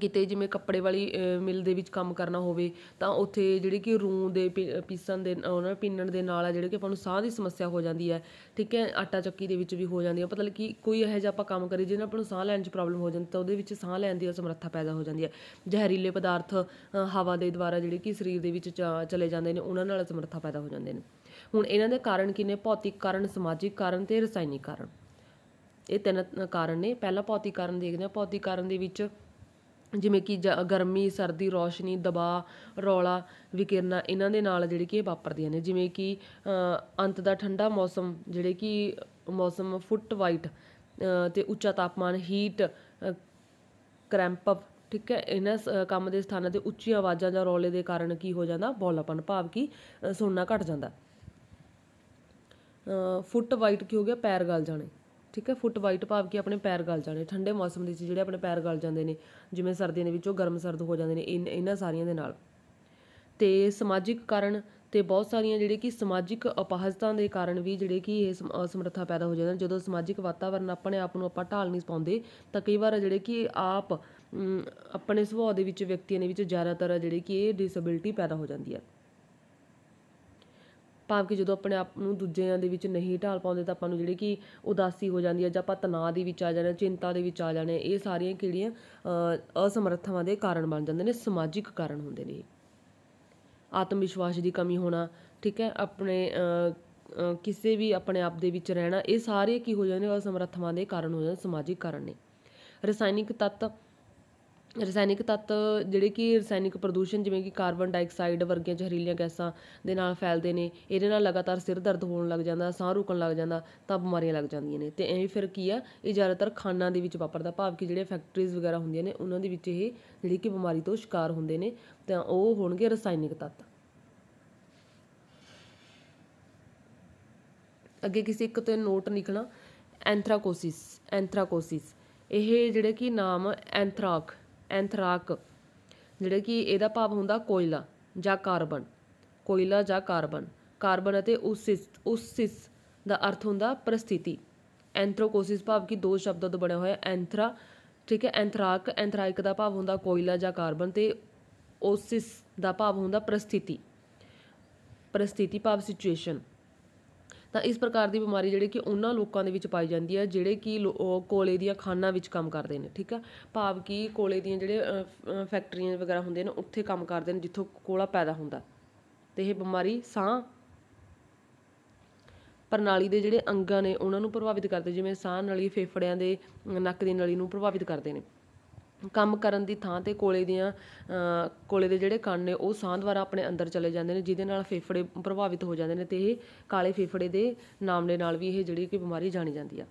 ਕਿਤੇ ਜਿਵੇਂ ਕੱਪੜੇ ਵਾਲੀ ਮਿਲ ਦੇ ਵਿੱਚ ਕੰਮ ਕਰਨਾ ਹੋਵੇ ਤਾਂ ਉੱਥੇ ਜਿਹੜੇ ਕਿ ਰੂੰ ਦੇ ਪੀਸਣ ਦੇ ਉਹਨਾਂ ਪਿੰਨਣ ਦੇ ਨਾਲ ਆ ਜਿਹੜੇ ਕਿ ਆਪਾਂ ਨੂੰ ਸਾਹ ਦੀ ਸਮੱਸਿਆ ਹੋ ਜਾਂਦੀ ਹੈ ਠੀਕ ਹੈ ਆਟਾ ਚੱਕੀ ਦੇ ਵਿੱਚ ਵੀ ਹੋ ਜਾਂਦੀ ਹੈ ਮਤਲਬ ਕਿ ਕੋਈ ਇਹੋ ਜਿਹਾ ਆਪਾਂ ਕੰਮ ਕਰੀ ਜਿਹਦੇ ਨਾਲ ਆਪਾਂ ਨੂੰ ਸਾਹ ਲੈਣ 'ਚ ਪ੍ਰੋਬਲਮ ਹੋ ਜਾਂਦੀ ਤਾਂ ਉਹਦੇ ਵਿੱਚ ਸਾਹ ਲੈਣ ਦੀ ਅਸਮਰੱਥਾ ਪੈਦਾ ਹੋ ਜਾਂਦੀ ਹੈ ਜ਼ਹਿਰੀਲੇ ਪਦਾਰਥ ਹਵਾ ਦੇ ਦੁਆਰਾ ਜਿਹੜੇ ਕਿ ਸਰੀਰ ਦੇ ਵਿੱਚ ਚਲੇ ਜਾਂਦੇ ਨੇ ਉਹਨਾਂ ਨਾਲ ਅਸਮਰੱਥਾ ਪੈਦਾ ਹੋ ਜਾਂਦੇ ਨੇ ਹੁਣ ਇਹਨਾਂ ਦੇ ਕਾਰਨ ਕਿਨੇ ਭੌਤਿਕ ਕਾਰਨ ਸਮਾਜਿਕ ਕਾਰਨ ਤੇ ਰਸਾਇਣਿਕ ਕਾਰਨ ਇਹ ਤਿੰਨ ਕਾਰਨ ਨੇ ਪਹਿਲਾ ਭੌਤਿਕ ਕਾਰਨ ਦੇਖਦੇ ਆ ਭੌਤਿਕ ਕਾਰਨ ਦੇ ਵਿੱਚ ਜਿਵੇਂ ਕਿ ਜ ਗਰਮੀ ਸਰਦੀ ਰੋਸ਼ਨੀ ਦਬਾਅ ਰੌਲਾ ਵਿਕਿਰਨਾ ਇਹਨਾਂ ਦੇ ਨਾਲ ਜਿਹੜੇ ਕਿ ਵਾਪਰਦੀਆਂ ਨੇ ਜਿਵੇਂ ਕਿ ਅੰਤ ਦਾ ਠੰਡਾ ਮੌਸਮ ਜਿਹੜੇ ਕਿ ਮੌਸਮ ਫੁੱਟ ਵਾਈਟ ਤੇ ਉੱਚਾ ਤਾਪਮਾਨ ਹੀਟ ਅਪ ਠੀਕ ਹੈ ਇਹਨਾਂ ਕੰਮ ਦੇ ਸਥਾਨਾਂ 'ਤੇ ਉੱਚੀਆਂ ਆਵਾਜ਼ਾਂ ਜਾਂ ਰੌਲੇ ਦੇ ਕਾਰਨ ਕੀ ਹੋ ਜਾਂਦਾ ਬੋਲਾਪਨ ਭਾਵ ਕੀ ਸੁਣਨਾ ਘਟ ਜਾਂਦਾ ਫੁੱਟ ਵਾਈਟ ਕੀ ਹੋ ਗਿਆ ਪੈਰ ਗਲ ਜਾਣੇ ਠੀਕ ਹੈ ਫੁੱਟ ਵਾਈਟ ਭਾਵ ਕਿ ਆਪਣੇ ਪੈਰ ਗਲ ਜਾਣੇ ਠੰਡੇ ਮੌਸਮ ਦੇ ਵਿੱਚ ਜਿਹੜੇ ਆਪਣੇ ਪੈਰ ਗਲ ਜਾਂਦੇ ਨੇ ਜਿਵੇਂ ਸਰਦੀਆਂ ਦੇ ਵਿੱਚ ਉਹ ਗਰਮ ਸਰਦ ਹੋ ਜਾਂਦੇ ਨੇ ਇਹਨਾਂ ਸਾਰੀਆਂ ਦੇ ਨਾਲ ਤੇ ਸਮਾਜਿਕ ਕਾਰਨ ਤੇ ਬਹੁਤ ਸਾਰੀਆਂ ਜਿਹੜੇ ਕਿ ਸਮਾਜਿਕ ਅਪਾਹਜਤਾ ਦੇ ਕਾਰਨ ਵੀ ਜਿਹੜੇ ਕਿ ਇਹ ਅਸਮਰੱਥਾ ਪੈਦਾ ਹੋ ਜਾਂਦਾ ਜਦੋਂ ਸਮਾਜਿਕ ਵਾਤਾਵਰਨ ਆਪਣੇ ਆਪ ਨੂੰ ਆਪਾਂ ਢਾਲ ਨਹੀਂ ਪਾਉਂਦੇ ਤਾਂ ਕਈ ਵਾਰ ਜਿਹੜੇ ਕਿ ਆਪ ਆਪਣੇ ਸੁਭਾਅ ਦੇ ਵਿੱਚ ਵਿਅਕਤੀਆਂ ਦੇ ਵਿੱਚ ਜ਼ਿਆਦਾਤਰ ਜਿਹੜੇ ਕਿ ਇਹ ਡਿਸੇਬਿਲਟੀ ਪੈਦਾ ਹੋ ਜਾਂਦੀ ਹੈ ਭਾਵ ਕਿ ਜਦੋਂ ਆਪਣੇ ਆਪ ਨੂੰ ਦੂਜਿਆਂ ਦੇ ਵਿੱਚ ਨਹੀਂ ਢਾਲ ਪਾਉਂਦੇ ਤਾਂ ਆਪਾਂ ਨੂੰ ਜਿਹੜੀ ਕਿ ਉਦਾਸੀ ਹੋ ਜਾਂਦੀ ਹੈ ਜਾਂ ਆਪਾਂ ਤਣਾਅ ਦੇ ਵਿੱਚ ਆ ਜਾਂਦੇ ਚਿੰਤਾ ਦੇ ਵਿੱਚ ਆ ਜਾਂਦੇ ਇਹ ਸਾਰੀਆਂ ਕਿਹੜੀਆਂ ਅਸਮਰੱਥਾਵਾਂ ਦੇ ਕਾਰਨ ਬਣ ਜਾਂਦੇ ਨੇ ਸਮਾਜਿਕ ਕਾਰਨ ਹੁੰਦੇ ਨੇ ਆਤਮ ਵਿਸ਼ਵਾਸ ਦੀ ਕਮੀ ਹੋਣਾ ਠੀਕ ਹੈ ਆਪਣੇ ਕਿਸੇ ਵੀ ਆਪਣੇ ਆਪ ਦੇ ਵਿੱਚ ਰਹਿਣਾ ਇਹ ਸਾਰੇ ਕੀ ਹੋ ਜਾਂਦੇ ਅਸਮਰੱਥਾਵਾਂ ਦੇ ਕਾਰਨ ਹੋ ਜਾਂਦੇ ਸਮਾਜਿਕ ਕਾਰਨ ਨੇ ਰਸਾਇਣਿਕ ਤੱਤ ਰਸਾਇਣਿਕ ਤੱਤ ਜਿਹੜੇ ਕਿ ਰਸਾਇਣਿਕ ਪ੍ਰਦੂਸ਼ਣ ਜਿਵੇਂ ਕਿ ਕਾਰਬਨ ਡਾਈਆਕਸਾਈਡ ਵਰਗੀਆਂ ਜ਼ਹਿਰੀਲੀਆਂ ਗੈਸਾਂ ਦੇ ਨਾਲ ਫੈਲਦੇ ਨੇ ਇਹਦੇ ਨਾਲ ਲਗਾਤਾਰ ਸਿਰ ਦਰਦ ਹੋਣ ਲੱਗ ਜਾਂਦਾ ਸਾਹ ਰੁਕਣ ਲੱਗ ਜਾਂਦਾ ਤਾਂ ਬਿਮਾਰੀਆਂ ਲੱਗ ਜਾਂਦੀਆਂ ਨੇ ਤੇ ਐਵੇਂ ਫਿਰ ਕੀ ਆ ਇਹ ਜ਼ਿਆਦਾਤਰ ਖਾਨਾਂ ਦੇ ਵਿੱਚ ਵਾਪਰਦਾ ਭਾਵ ਕਿ ਜਿਹੜੇ ਫੈਕਟਰੀਜ਼ ਵਗੈਰਾ ਹੁੰਦੀਆਂ ਨੇ ਉਹਨਾਂ ਦੇ ਵਿੱਚ ਇਹ ਜਿਹੜੀ ਕਿ ਬਿਮਾਰੀ ਤੋਂ ਸ਼ਿਕਾਰ ਹੁੰਦੇ ਨੇ ਤਾਂ ਉਹ ਹੋਣਗੇ ਰਸਾਇਣਿਕ ਤੱਤ ਅੱਗੇ ਕਿਸੇ ਇੱਕ ਤੇ ਨੋਟ ਨਿਕਲਣਾ ਐਂਥਰਾਕੋਸਿਸ ਐਂਥਰਾਕੋਸਿਸ ਇਹ ਜਿਹੜੇ ਕਿ ਨਾਮ ਐਂਥਰਾਕ ਐਂਥਰਾਕ ਜਿਹੜੇ ਕਿ ਇਹਦਾ ਭਾਵ ਹੁੰਦਾ ਕੋਇਲਾ ਜਾਂ ਕਾਰਬਨ ਕੋਇਲਾ ਜਾਂ ਕਾਰਬਨ ਕਾਰਬਨ ਅਤੇ ਉਸਿਸ ਉਸਿਸ ਦਾ ਅਰਥ ਹੁੰਦਾ ਪ੍ਰਸਥਿਤੀ ਐਂਥਰੋਕੋਸਿਸ ਭਾਵ ਕਿ ਦੋ ਸ਼ਬਦਾਂ ਤੋਂ ਬਣਿਆ ਹੋਇਆ ਐਂਥਰਾ ਠੀਕ ਹੈ ਐਂਥਰਾਕ ਐਂਥਰਾਇਕ ਦਾ ਭਾਵ ਹੁੰਦਾ ਕੋਇਲਾ ਜਾਂ ਕਾਰਬਨ ਤੇ ਉਸਿਸ ਦਾ ਭਾਵ ਹੁੰਦਾ ਪ੍ਰਸਥਿਤੀ ਪ੍ਰਸਥਿਤੀ ਭਾਵ ਸਿਚੁਏਸ਼ਨ ਤਾਂ ਇਸ ਪ੍ਰਕਾਰ ਦੀ ਬਿਮਾਰੀ ਜਿਹੜੀ ਕਿ ਉਹਨਾਂ ਲੋਕਾਂ ਦੇ ਵਿੱਚ ਪਾਈ ਜਾਂਦੀ ਹੈ ਜਿਹੜੇ ਕਿ ਕੋਲੇ ਦੀਆਂ ਖਾਨਾਂ ਵਿੱਚ ਕੰਮ ਕਰਦੇ ਨੇ ਠੀਕ ਆ ਭਾਵ ਕਿ ਕੋਲੇ ਦੀਆਂ ਜਿਹੜੇ ਫੈਕਟਰੀਆਂ ਵਗੈਰਾ ਹੁੰਦੇ ਨੇ ਉੱਥੇ ਕੰਮ ਕਰਦੇ ਨੇ ਜਿੱਥੋਂ ਕੋਲਾ ਪੈਦਾ ਹੁੰਦਾ ਤੇ ਇਹ ਬਿਮਾਰੀ ਸਾਹ ਪ੍ਰਣਾਲੀ ਦੇ ਜਿਹੜੇ ਅੰਗਾਂ ਨੇ ਉਹਨਾਂ ਨੂੰ ਪ੍ਰਭਾਵਿਤ ਕਰਦੇ ਜਿਵੇਂ ਸਾਹ ਨਲੀ ਫੇਫੜਿਆਂ ਦੇ ਨੱਕ ਦੀ ਨਲੀ ਨੂੰ ਪ੍ਰਭਾਵਿਤ ਕਰਦੇ ਨੇ ਕੰਮ ਕਰਨ ਦੀ ਥਾਂ ਤੇ ਕੋਲੇ ਦੀਆਂ ਕੋਲੇ ਦੇ ਜਿਹੜੇ ਕੰਨ ਨੇ ਉਹ ਸਾਹ ਦੁਆਰਾ ਆਪਣੇ ਅੰਦਰ ਚਲੇ ਜਾਂਦੇ ਨੇ ਜਿਹਦੇ ਨਾਲ ਫੇਫੜੇ ਪ੍ਰਭਾਵਿਤ ਹੋ ਜਾਂਦੇ ਨੇ ਤੇ ਇਹ ਕਾਲੇ ਫੇਫੜੇ ਦੇ ਨਾਮ ਦੇ ਨਾਲ ਵੀ ਇਹ ਜਿਹੜੀ ਕਿ ਬਿਮਾਰੀ ਜਾਣੀ ਜਾਂਦੀ ਆ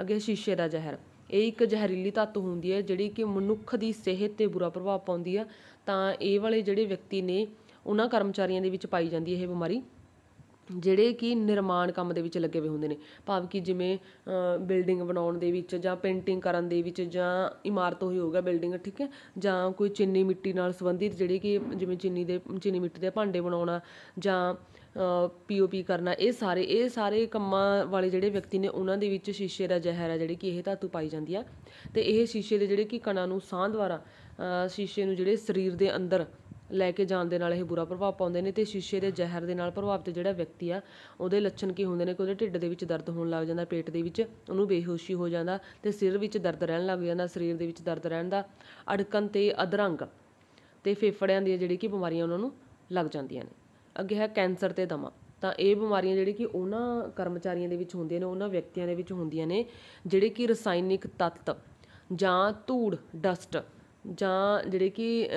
ਅੱਗੇ ਸ਼ੀਸ਼ੇ ਦਾ ਜ਼ਹਿਰ ਇਹ ਇੱਕ ਜ਼ਹਿਰੀਲੀ ਤੱਤ ਹੁੰਦੀ ਹੈ ਜਿਹੜੀ ਕਿ ਮਨੁੱਖ ਦੀ ਸਿਹਤ ਤੇ ਬੁਰਾ ਪ੍ਰਭਾਵ ਪਾਉਂਦੀ ਆ ਤਾਂ ਇਹ ਵਾਲੇ ਜਿਹੜੇ ਵਿਅਕਤੀ ਨੇ ਉਹਨਾਂ ਕਰਮਚਾਰੀਆਂ ਦੇ ਵਿੱਚ ਪਾਈ ਜਾਂਦੀ ਇਹ ਬਿਮਾਰੀ ਜਿਹੜੇ ਕਿ ਨਿਰਮਾਣ ਕੰਮ ਦੇ ਵਿੱਚ ਲੱਗੇ ਹੋਏ ਹੁੰਦੇ ਨੇ ਭਾਵ ਕਿ ਜਿਵੇਂ ਬਿਲਡਿੰਗ ਬਣਾਉਣ ਦੇ ਵਿੱਚ ਜਾਂ ਪੇਂਟਿੰਗ ਕਰਨ ਦੇ ਵਿੱਚ ਜਾਂ ਇਮਾਰਤ ਹੋਈ ਹੋਊਗਾ ਬਿਲਡਿੰਗ ਠੀਕ ਹੈ ਜਾਂ ਕੋਈ ਚਿੰਨੀ ਮਿੱਟੀ ਨਾਲ ਸੰਬੰਧਿਤ ਜਿਹੜੇ ਕਿ ਜਿਵੇਂ ਚਿੰਨੀ ਦੇ ਚਿੰਨੀ ਮਿੱਟੀ ਦੇ ਭਾਂਡੇ ਬਣਾਉਣਾ ਜਾਂ ਪੀਓਪੀ ਕਰਨਾ ਇਹ ਸਾਰੇ ਇਹ ਸਾਰੇ ਕੰਮਾਂ ਵਾਲੇ ਜਿਹੜੇ ਵਿਅਕਤੀ ਨੇ ਉਹਨਾਂ ਦੇ ਵਿੱਚ ਸ਼ੀਸ਼ੇ ਦਾ ਜ਼ਹਿਰ ਹੈ ਜਿਹੜੀ ਕਿ ਇਹ ਧਾਤੂ ਪਾਈ ਜਾਂਦੀ ਆ ਤੇ ਇਹ ਸ਼ੀਸ਼ੇ ਦੇ ਜਿਹੜੇ ਕਿ ਕਣਾਂ ਨੂੰ ਸਾਹ ਦੁਆਰਾ ਸ਼ੀਸ਼ੇ ਨੂੰ ਜਿਹੜੇ ਸਰੀਰ ਦੇ ਅੰਦਰ ਲੈ ਕੇ ਜਾਣ ਦੇ ਨਾਲ ਇਹ ਬੁਰਾ ਪ੍ਰਭਾਵ ਪਾਉਂਦੇ ਨੇ ਤੇ ਸ਼ੀਸ਼ੇ ਦੇ ਜ਼ਹਿਰ ਦੇ ਨਾਲ ਪ੍ਰਭਾਵਿਤ ਜਿਹੜਾ ਵਿਅਕਤੀ ਆ ਉਹਦੇ ਲੱਛਣ ਕੀ ਹੁੰਦੇ ਨੇ ਕਿ ਉਹਦੇ ਢਿੱਡ ਦੇ ਵਿੱਚ ਦਰਦ ਹੋਣ ਲੱਗ ਜਾਂਦਾ ਪੇਟ ਦੇ ਵਿੱਚ ਉਹਨੂੰ ਬੇਹੋਸ਼ੀ ਹੋ ਜਾਂਦਾ ਤੇ ਸਿਰ ਵਿੱਚ ਦਰਦ ਰਹਿਣ ਲੱਗ ਜਾਂਦਾ ਸਰੀਰ ਦੇ ਵਿੱਚ ਦਰਦ ਰਹਿਣ ਦਾ ਅੜਕਣ ਤੇ ਅਧਰੰਗ ਤੇ ਫੇਫੜਿਆਂ ਦੀਆਂ ਜਿਹੜੀ ਕਿ ਬਿਮਾਰੀਆਂ ਉਹਨਾਂ ਨੂੰ ਲੱਗ ਜਾਂਦੀਆਂ ਨੇ ਅੱਗੇ ਹੈ ਕੈਂਸਰ ਤੇ ਦਮਾ ਤਾਂ ਇਹ ਬਿਮਾਰੀਆਂ ਜਿਹੜੀ ਕਿ ਉਹਨਾਂ ਕਰਮਚਾਰੀਆਂ ਦੇ ਵਿੱਚ ਹੁੰਦੀਆਂ ਨੇ ਉਹਨਾਂ ਵਿਅਕਤੀਆਂ ਦੇ ਵਿੱਚ ਹੁੰਦੀਆਂ ਨੇ ਜਿਹੜੇ ਕਿ ਰਸਾਇਣਿਕ ਤੱਤ ਜਾਂ ਧੂੜ ਡਸਟ ਜਾਂ ਜਿਹੜੇ ਕਿ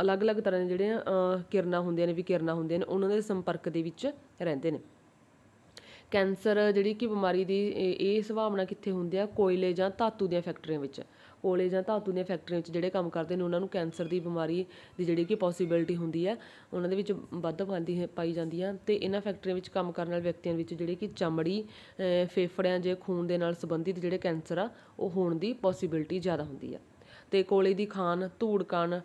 ਅਲੱਗ ਅਲੱਗ ਤਰ੍ਹਾਂ ਦੇ ਜਿਹੜੇ ਕਿਰਨਾਂ ਹੁੰਦੀਆਂ ਨੇ ਵੀ ਕਿਰਨਾ ਹੁੰਦੀਆਂ ਨੇ ਉਹਨਾਂ ਦੇ ਸੰਪਰਕ ਦੇ ਵਿੱਚ ਰਹਿੰਦੇ ਨੇ ਕੈਂਸਰ ਜਿਹੜੀ ਕਿ ਬਿਮਾਰੀ ਦੀ ਇਹ ਸੰਭਾਵਨਾ ਕਿੱਥੇ ਹੁੰਦੀ ਆ ਕੋਇਲੇ ਜਾਂ ਧਾਤੂ ਦੀਆਂ ਫੈਕਟਰੀਆਂ ਵਿੱਚ ਕੋਲੇ ਜਾਂ ਧਾਤੂ ਦੀਆਂ ਫੈਕਟਰੀਆਂ ਵਿੱਚ ਜਿਹੜੇ ਕੰਮ ਕਰਦੇ ਨੇ ਉਹਨਾਂ ਨੂੰ ਕੈਂਸਰ ਦੀ ਬਿਮਾਰੀ ਦੀ ਜਿਹੜੀ ਕਿ ਪੋਸਿਬਿਲਟੀ ਹੁੰਦੀ ਆ ਉਹਨਾਂ ਦੇ ਵਿੱਚ ਵੱਧ ਪਾਉਂਦੀ ਪਾਈ ਜਾਂਦੀ ਆ ਤੇ ਇਹਨਾਂ ਫੈਕਟਰੀਆਂ ਵਿੱਚ ਕੰਮ ਕਰਨ ਵਾਲੇ ਵਿਅਕਤੀਆਂ ਵਿੱਚ ਜਿਹੜੇ ਕਿ ਚਮੜੀ ਫੇਫੜਿਆਂ ਜੇ ਖੂਨ ਦੇ ਨਾਲ ਸੰਬੰਧਿਤ ਜਿਹੜੇ ਕੈਂਸਰ ਆ ਉਹ ਹੋਣ ਦੀ ਪੋਸਿਬਿਲਟੀ ਜ਼ਿਆਦਾ ਹੁੰਦੀ ਆ ਤੇ ਕੋਲੇ ਦੀ ਖਾਨ ਧੂੜ ਕਣ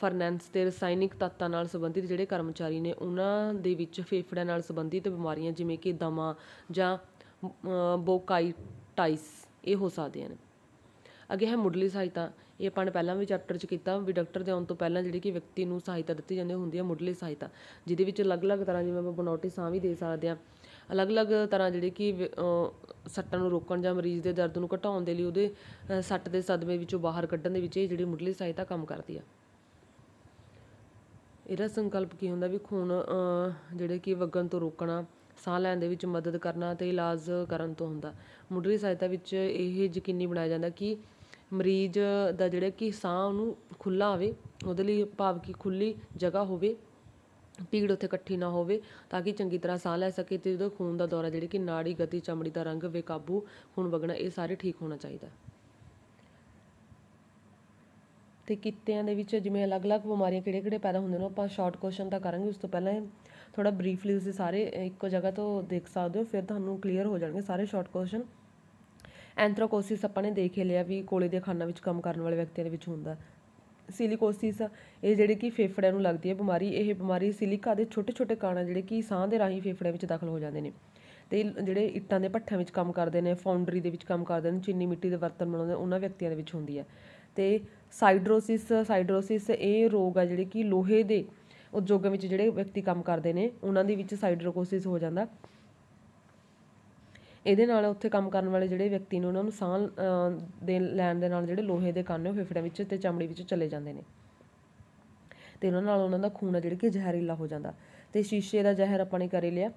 ਫਰਨੈਂਸ ਤੇ ਰਸਾਇਣਿਕ ਤੱਤਾਂ ਨਾਲ ਸੰਬੰਧਿਤ ਜਿਹੜੇ ਕਰਮਚਾਰੀ ਨੇ ਉਹਨਾਂ ਦੇ ਵਿੱਚ ਫੇਫੜਿਆਂ ਨਾਲ ਸੰਬੰਧਿਤ ਬਿਮਾਰੀਆਂ ਜਿਵੇਂ ਕਿ ਦਮਾ ਜਾਂ ਬੋਕਾਈਟਾਈਸ ਇਹ ਹੋ ਸਕਦੀਆਂ ਨੇ ਅਗੇ ਹੈ ਮੁੱਢਲੀ ਸਹਾਇਤਾ ਇਹ ਆਪਾਂ ਨੇ ਪਹਿਲਾਂ ਵੀ ਚੈਪਟਰ 'ਚ ਕੀਤਾ ਵੀ ਡਾਕਟਰ ਦੇ ਆਉਣ ਤੋਂ ਪਹਿਲਾਂ ਜਿਹੜੀ ਕਿ ਵਿਅਕਤੀ ਨੂੰ ਸਹਾਇਤਾ ਦਿੱਤੀ ਜਾਂਦੀ ਹੁੰਦੀ ਹੈ ਮੁੱਢਲੀ ਸਹਾਇਤਾ ਜਿਹਦੇ ਵਿੱਚ ਅਲੱਗ-ਅਲੱਗ ਤਰ੍ਹਾਂ ਜਿਵੇਂ ਆਪਾਂ ਬਨੌਟੀ ਵੀ ਦੇ ਸਕਦੇ ਆ ਅਲੱਗ-ਅਲੱਗ ਤਰ੍ਹਾਂ ਜਿਹੜੇ ਕਿ ਸੱਟਾਂ ਨੂੰ ਰੋਕਣ ਜਾਂ ਮਰੀਜ਼ ਦੇ ਦਰਦ ਨੂੰ ਘਟਾਉਣ ਦੇ ਲਈ ਉਹਦੇ ਸੱਟ ਦੇ ਸਦਮੇ ਵਿੱਚੋਂ ਬਾਹਰ ਕੱਢਣ ਦੇ ਵਿੱਚ ਇਹ ਜਿਹੜੀ ਮੁੱਢਲੀ ਸਹਾਇਤਾ ਕੰਮ ਕਰਦੀ ਆ ਇਹਦਾ ਸੰਕਲਪ ਕੀ ਹੁੰਦਾ ਵੀ ਖੂਨ ਜਿਹੜੇ ਕਿ ਵਗਣ ਤੋਂ ਰੋਕਣਾ ਸਾਹ ਲੈਣ ਦੇ ਵਿੱਚ ਮਦਦ ਕਰਨਾ ਤੇ ਇਲਾਜ ਕਰਨ ਤੋਂ ਹੁੰਦਾ ਮੁੱਢਲੀ ਸਹਾਇਤਾ ਵਿੱਚ ਇਹ ਯਕੀਨੀ ਬਣਾਇਆ ਜਾਂਦਾ ਕਿ ਮਰੀਜ਼ ਦਾ ਜਿਹੜਾ ਕਿ ਸਾਹ ਉਹਨੂੰ ਖੁੱਲਾ ਆਵੇ ਉਹਦੇ ਲਈ ਭਾਵ ਕਿ ਖੁੱਲੀ ਜਗ੍ਹਾ ਹੋਵੇ ਪੀੜ ਉੱਥੇ ਇਕੱਠੀ ਨਾ ਹੋਵੇ ਤਾਂ ਕਿ ਚੰਗੀ ਤਰ੍ਹਾਂ ਸਾਹ ਲੈ ਸਕੇ ਤੇ ਜਦੋਂ ਖੂਨ ਦਾ ਦੌਰਾ ਜਿਹੜੀ ਕਿ ਨਾੜੀ ਗਤੀ ਚਮੜੀ ਦਾ ਰੰਗ ਬੇਕਾਬੂ ਹੁਣ ਵਗਣਾ ਇਹ ਸਾਰੇ ਠੀਕ ਹੋਣਾ ਚਾਹੀਦਾ ਤੇ ਕਿੱਤਿਆਂ ਦੇ ਵਿੱਚ ਜਿਵੇਂ ਅਲੱਗ-ਅਲੱਗ ਬਿਮਾਰੀਆਂ ਕਿਹੜੇ-ਕਿਹੜੇ ਪੈਦਾ ਹੁੰਦੇ ਨੇ ਆਪਾਂ ਸ਼ਾਰਟ ਕੁਐਸਚਨ ਤਾਂ ਕਰਾਂਗੇ ਉਸ ਤੋਂ ਪਹਿਲਾਂ ਥੋੜਾ ਬਰੀਫਲੀ ਤੁਸੀਂ ਸਾਰੇ ਇੱਕੋ ਜਗ੍ਹਾ ਤੋਂ ਦੇਖ ਸਕਦੇ ਹੋ ਫਿਰ ਤੁਹਾਨੂੰ ਕਲੀਅਰ ਹੋ ਜਾਣਗੇ ਸਾਰੇ ਸ਼ਾਰਟ ਕੁਐਸਚਨ ਐਂਥ੍ਰੋਕੋਸਿਸ ਆਪਾਂ ਨੇ ਦੇਖ ਲਿਆ ਵੀ ਕੋਲੇ ਦੇ ਖਾਨਾਂ ਵਿੱਚ ਕੰਮ ਕਰਨ ਵਾਲੇ ਵਿਅਕਤੀਆਂ ਦੇ ਵਿੱਚ ਹੁੰਦਾ ਸਿਲੀਕੋਸਿਸ ਇਹ ਜਿਹੜੇ ਕਿ ਫੇਫੜਿਆਂ ਨੂੰ ਲੱਗਦੀ ਹੈ ਬਿਮਾਰੀ ਇਹ ਬਿਮਾਰੀ ਸਿਲਿਕਾ ਦੇ ਛੋਟੇ ਛੋਟੇ ਕਣ ਜਿਹੜੇ ਕਿ ਸਾਹ ਦੇ ਰਾਹੀਂ ਫੇਫੜਿਆਂ ਵਿੱਚ ਦਾਖਲ ਹੋ ਜਾਂਦੇ ਨੇ ਤੇ ਜਿਹੜੇ ਇੱਟਾਂ ਦੇ ਭੱਠਿਆਂ ਵਿੱਚ ਕੰਮ ਕਰਦੇ ਨੇ ਫਾਊਂਡਰੀ ਦੇ ਵਿੱਚ ਕੰਮ ਕਰਦੇ ਨੇ ਚੀਨੀ ਮਿੱਟੀ ਦੇ ਬਰਤਨ ਬਣਾਉਂਦੇ ਉਹਨਾਂ ਵਿਅਕਤੀਆਂ ਦੇ ਵਿੱਚ ਹੁੰਦੀ ਹੈ ਤੇ ਸਾਈਡਰੋਸਿਸ ਸਾਈਡਰੋਸਿਸ ਇਹ ਰੋਗ ਆ ਜਿਹੜੇ ਕਿ ਲੋਹੇ ਦੇ ਉਦਯੋਗਾਂ ਵਿੱਚ ਜਿਹੜੇ ਵਿਅਕਤੀ ਕੰਮ ਕਰਦੇ ਨੇ ਉਹਨਾਂ ਦੇ ਵਿੱਚ ਸਾਈਡਰੋਕੋਸਿਸ ਹੋ ਜਾਂਦਾ ਇਹਦੇ ਨਾਲ ਉੱਥੇ ਕੰਮ ਕਰਨ ਵਾਲੇ ਜਿਹੜੇ ਵਿਅਕਤੀ ਨੇ ਉਹਨਾਂ ਨੂੰ ਸਾਹ ਦੇ ਲੈਣ ਦੇ ਨਾਲ ਜਿਹੜੇ ਲੋਹੇ ਦੇ ਕੰਨ ਉਹ ਫੇਫੜਿਆਂ ਵਿੱਚ ਤੇ ਚਮੜੀ ਵਿੱਚ ਚਲੇ ਜਾਂਦੇ ਨੇ ਤੇ ਉਹਨਾਂ ਨਾਲ ਉਹਨਾਂ ਦਾ ਖੂਨ ਆ ਜਿਹੜਾ ਕਿ ਜ਼ਹਿਰੀਲਾ ਹੋ ਜਾਂਦਾ ਤੇ ਸ਼ੀਸ਼ੇ ਦਾ ਜ਼ਹਿਰ ਆਪਾਂ ਨੇ ਕਰੇ ਲਿਆ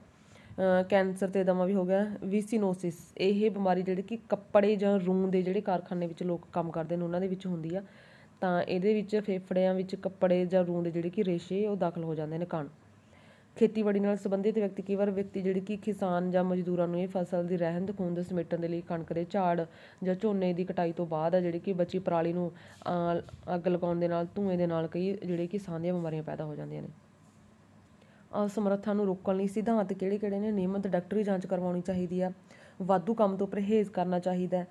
ਕੈਂਸਰ ਤੇ ਦਮਾ ਵੀ ਹੋ ਗਿਆ ਵਿਸੀਨੋਸਿਸ ਇਹ ਬਿਮਾਰੀ ਜਿਹੜੀ ਕਿ ਕੱਪੜੇ ਜਾਂ ਰੂਨ ਦੇ ਜਿਹੜੇ ਕਾਰਖਾਨੇ ਵਿੱਚ ਲੋਕ ਕੰਮ ਕਰਦੇ ਨੇ ਉਹਨਾਂ ਦੇ ਵਿੱਚ ਹੁੰਦੀ ਆ ਤਾਂ ਇਹਦੇ ਵਿੱਚ ਫੇਫੜਿਆਂ ਵਿੱਚ ਕੱਪੜੇ ਜਾਂ ਰੂਨ ਦੇ ਜਿਹੜੇ ਕਿ ਰੇਸ਼ੇ ਉਹ ਦਾਖਲ ਹੋ ਜਾਂਦੇ ਨੇ ਕਣ ਖੇਤੀਬਾੜੀ ਨਾਲ ਸੰਬੰਧਿਤ ਵਿਅਕਤੀ ਕਈ ਵਾਰ ਵਿਅਕਤੀ ਜਿਹੜੀ ਕਿ ਕਿਸਾਨ ਜਾਂ ਮਜ਼ਦੂਰਾਂ ਨੂੰ ਇਹ ਫਸਲ ਦੀ ਰਹਿੰਦ ਖੁੰਦ ਸਮੇਟਣ ਦੇ ਲਈ ਕਣਕ ਦੇ ਝਾੜ ਜਾਂ ਝੋਨੇ ਦੀ ਕਟਾਈ ਤੋਂ ਬਾਅਦ ਆ ਜਿਹੜੀ ਕਿ ਬਚੀ ਪਰਾਲੀ ਨੂੰ ਅੱਗ ਲਗਾਉਣ ਦੇ ਨਾਲ ਧੂਏ ਦੇ ਨਾਲ ਕਈ ਜਿਹੜੇ ਕਿ ਸਾਹ ਦੀਆਂ ਬਿਮਾਰੀਆਂ ਪੈਦਾ ਹੋ ਜਾਂਦੀਆਂ ਨੇ ਅਸਮਰੱਥਾ ਨੂੰ ਰੋਕਣ ਲਈ ਸਿਧਾਂਤ ਕਿਹੜੇ-ਕਿਹੜੇ ਨੇ ਨਿਯਮਤ ਡਾਕਟਰੀ ਜਾਂਚ ਕਰਵਾਉਣੀ ਚਾਹੀਦੀ ਆ ਵਾਧੂ ਕੰਮ ਤੋਂ ਪਰਹੇਜ਼ ਕਰਨਾ ਚਾਹੀਦਾ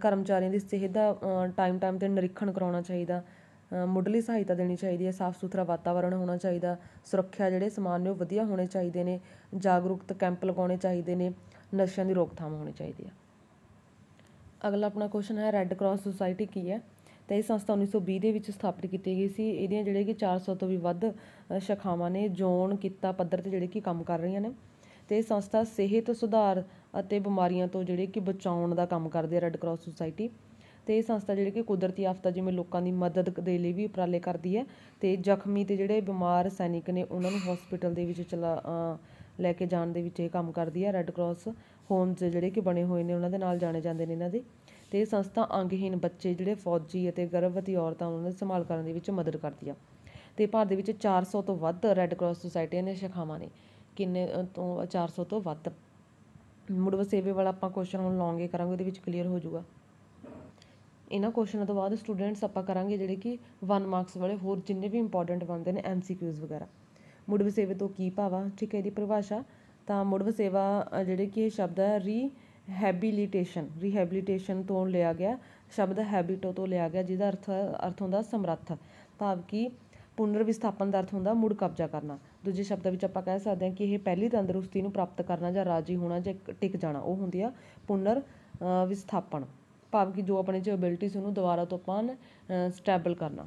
ਕਰਮਚਾਰੀਆਂ ਦੀ ਸਿਹਤ ਦਾ ਟਾਈਮ ਟਾਈਮ ਤੇ ਨਿਰੀਖਣ ਕਰਾਉਣਾ ਚਾਹੀਦਾ ਮੁੱਢਲੀ ਸਹਾਇਤਾ ਦੇਣੀ ਚਾਹੀਦੀ ਹੈ ਸਾਫ਼ ਸੁਥਰਾ ਵਾਤਾਵਰਣ ਹੋਣਾ ਚਾਹੀਦਾ ਸੁਰੱਖਿਆ ਜਿਹੜੇ ਸਮਾਨ ਨੇ ਉਹ ਵਧੀਆ ਹੋਣੇ ਚਾਹੀਦੇ ਨੇ ਜਾਗਰੂਕਤ ਕੈਂਪ ਲਗਾਉਣੇ ਚਾਹੀਦੇ ਨੇ ਨਸ਼ਿਆਂ ਦੀ ਰੋਕਥਾਮ ਹੋਣੀ ਚਾਹੀਦੀ ਹੈ ਅਗਲਾ ਆਪਣਾ ਕੁਐਸਚਨ ਹੈ ਰੈੱਡ ਕਰਾਸ ਸੁਸਾਇਟੀ ਕੀ ਹੈ ਤੇ ਇਹ ਸੰਸਥਾ 1920 ਦੇ ਵਿੱਚ ਸਥਾਪਿਤ ਕੀਤੀ ਗਈ ਸੀ ਇਹਦੀਆਂ ਜਿਹੜੇ ਕਿ 400 ਤੋਂ ਵੀ ਵੱਧ ਸ਼ਖਾਵਾਂ ਨੇ ਜ਼ੋਨ ਕੀਤਾ ਪੱਧਰ ਤੇ ਜਿਹੜੇ ਕਿ ਕੰਮ ਕਰ ਰਹੀਆਂ ਨੇ ਤੇ ਇਹ ਸੰਸਥਾ ਸਿਹਤ ਸੁਧਾਰ ਅਤੇ ਬਿਮਾਰੀਆਂ ਤੋਂ ਜਿਹੜੇ ਕਿ ਬਚਾਉਣ ਦਾ ਕੰਮ ਕਰਦੀ ਹੈ ਰੈੱਡ ਕਰਾਸ ਸੁਸਾਇਟੀ ਤੇ ਇਹ ਸੰਸਥਾ ਜਿਹੜੀ ਕਿ ਕੁਦਰਤੀ ਆਫਤਾਂ ਜਿਵੇਂ ਲੋਕਾਂ ਦੀ ਮਦਦ ਦੇ ਲਈ ਵੀ ਉਪਰਾਲੇ ਕਰਦੀ ਹੈ ਤੇ ਜ਼ਖਮੀ ਤੇ ਜਿਹੜੇ ਬਿਮਾਰ ਸੈਨਿਕ ਨੇ ਉਹਨਾਂ ਨੂੰ ਹਸਪੀਟਲ ਦੇ ਵਿੱਚ ਚਲਾ ਲੈ ਕੇ ਜਾਣ ਦੇ ਵਿੱਚ ਇਹ ਕੰਮ ਕਰਦੀ ਹੈ ਰੈੱਡ ਕਰਾਸ ਹੋਮਸ ਜਿਹੜੇ ਕਿ ਬਣੇ ਹੋਏ ਨੇ ਉਹਨਾਂ ਦੇ ਨਾਲ ਜਾਣੇ ਜਾਂਦੇ ਨੇ ਇਹਨਾਂ ਦੇ ਤੇ ਇਹ ਸੰਸਥਾ ਅੰਗਹੀਨ ਬੱਚੇ ਜਿਹੜੇ ਫੌਜੀ ਅਤੇ ਗਰਭਵਤੀ ਔਰਤਾਂ ਉਹਨਾਂ ਦੀ ਸੰਭਾਲ ਕਰਨ ਦੇ ਵਿੱਚ ਮਦਦ ਕਰਦੀ ਆ ਤੇ ਭਾਰਤ ਦੇ ਵਿੱਚ 400 ਤੋਂ ਵੱਧ ਰੈੱਡ ਕਰਾਸ ਸੁਸਾਇਟੀਆਂ ਨੇ ਸ਼ਖਾਵਾਂ ਨੇ ਕਿੰਨੇ ਤੋਂ 400 ਤੋਂ ਵੱਧ ਮੁੜ ਵਸੇਵੇ ਵਾਲਾ ਆਪਾਂ ਕੁਐਸਚਨ ਹੁਣ ਲੌਂਗੇ ਕਰਾਂਗੇ ਉਹਦੇ ਵਿੱਚ ਕਲੀਅਰ ਹੋ ਜਾਊਗਾ ਇਹਨਾਂ ਕੁਐਸਚਨਾਂ ਤੋਂ ਬਾਅਦ ਸਟੂਡੈਂਟਸ ਆਪਾਂ ਕਰਾਂਗੇ ਜਿਹੜੇ ਕਿ 1 ਮਾਰਕਸ ਵਾਲੇ ਹੋਰ ਜਿੰਨੇ ਵੀ ਇੰਪੋਰਟੈਂਟ ਬੰਦੇ ਨੇ ਐਮਸੀਕਿਊਜ਼ ਵਗੈਰਾ ਮੁੱਢ ਵਸੇਵੇ ਤੋਂ ਕੀ ਭਾਵਾ ਠੀਕ ਹੈ ਇਹਦੀ ਪਰਿਭਾਸ਼ਾ ਤਾਂ ਮੁੱਢ ਵਸੇਵਾ ਜਿਹੜੇ ਕਿ ਇਹ ਸ਼ਬਦ ਹੈ ਰੀ ਹੈਬਿਲਿਟੇਸ਼ਨ ਰੀਹੈਬਿਲਿਟੇਸ਼ਨ ਤੋਂ ਲਿਆ ਗਿਆ ਸ਼ਬਦ ਹੈਬਿਟੋ ਤੋਂ ਲਿਆ ਗਿਆ ਜਿਹਦਾ ਅਰਥ ਅਰਥ ਹੁੰਦਾ ਸਮਰੱਥ ਭਾਵ ਕਿ ਪੁਨਰ ਵਿਸਥਾਪਨ ਦਾ ਅਰਥ ਹੁੰਦਾ ਮੁੜ ਕਬਜ਼ਾ ਕਰਨਾ ਦੂਜੇ ਸ਼ਬਦਾਂ ਵਿੱਚ ਆਪਾਂ ਕਹਿ ਸਕਦੇ ਹਾਂ ਕਿ ਇਹ ਪਹਿਲੀ ਤੰਦਰੁਸਤੀ ਨੂੰ ਪ੍ਰਾਪਤ ਕਰਨਾ ਜਾਂ ਰਾਜੀ ਹੋਣਾ ਜਾਂ ਟਿਕ ਜਾਣਾ ਉਹ ਹੁੰਦੀ ਆ ਪੁਨਰ ਵਿਸਥਾਪਨ ਭਾਵ ਕਿ ਜੋ ਆਪਣੇ 'ਚ ਸੀ ਉਹਨੂੰ ਦੁਬਾਰਾ ਤੋਂ ਆਪਾਂ ਸਟੇਬਲ ਕਰਨਾ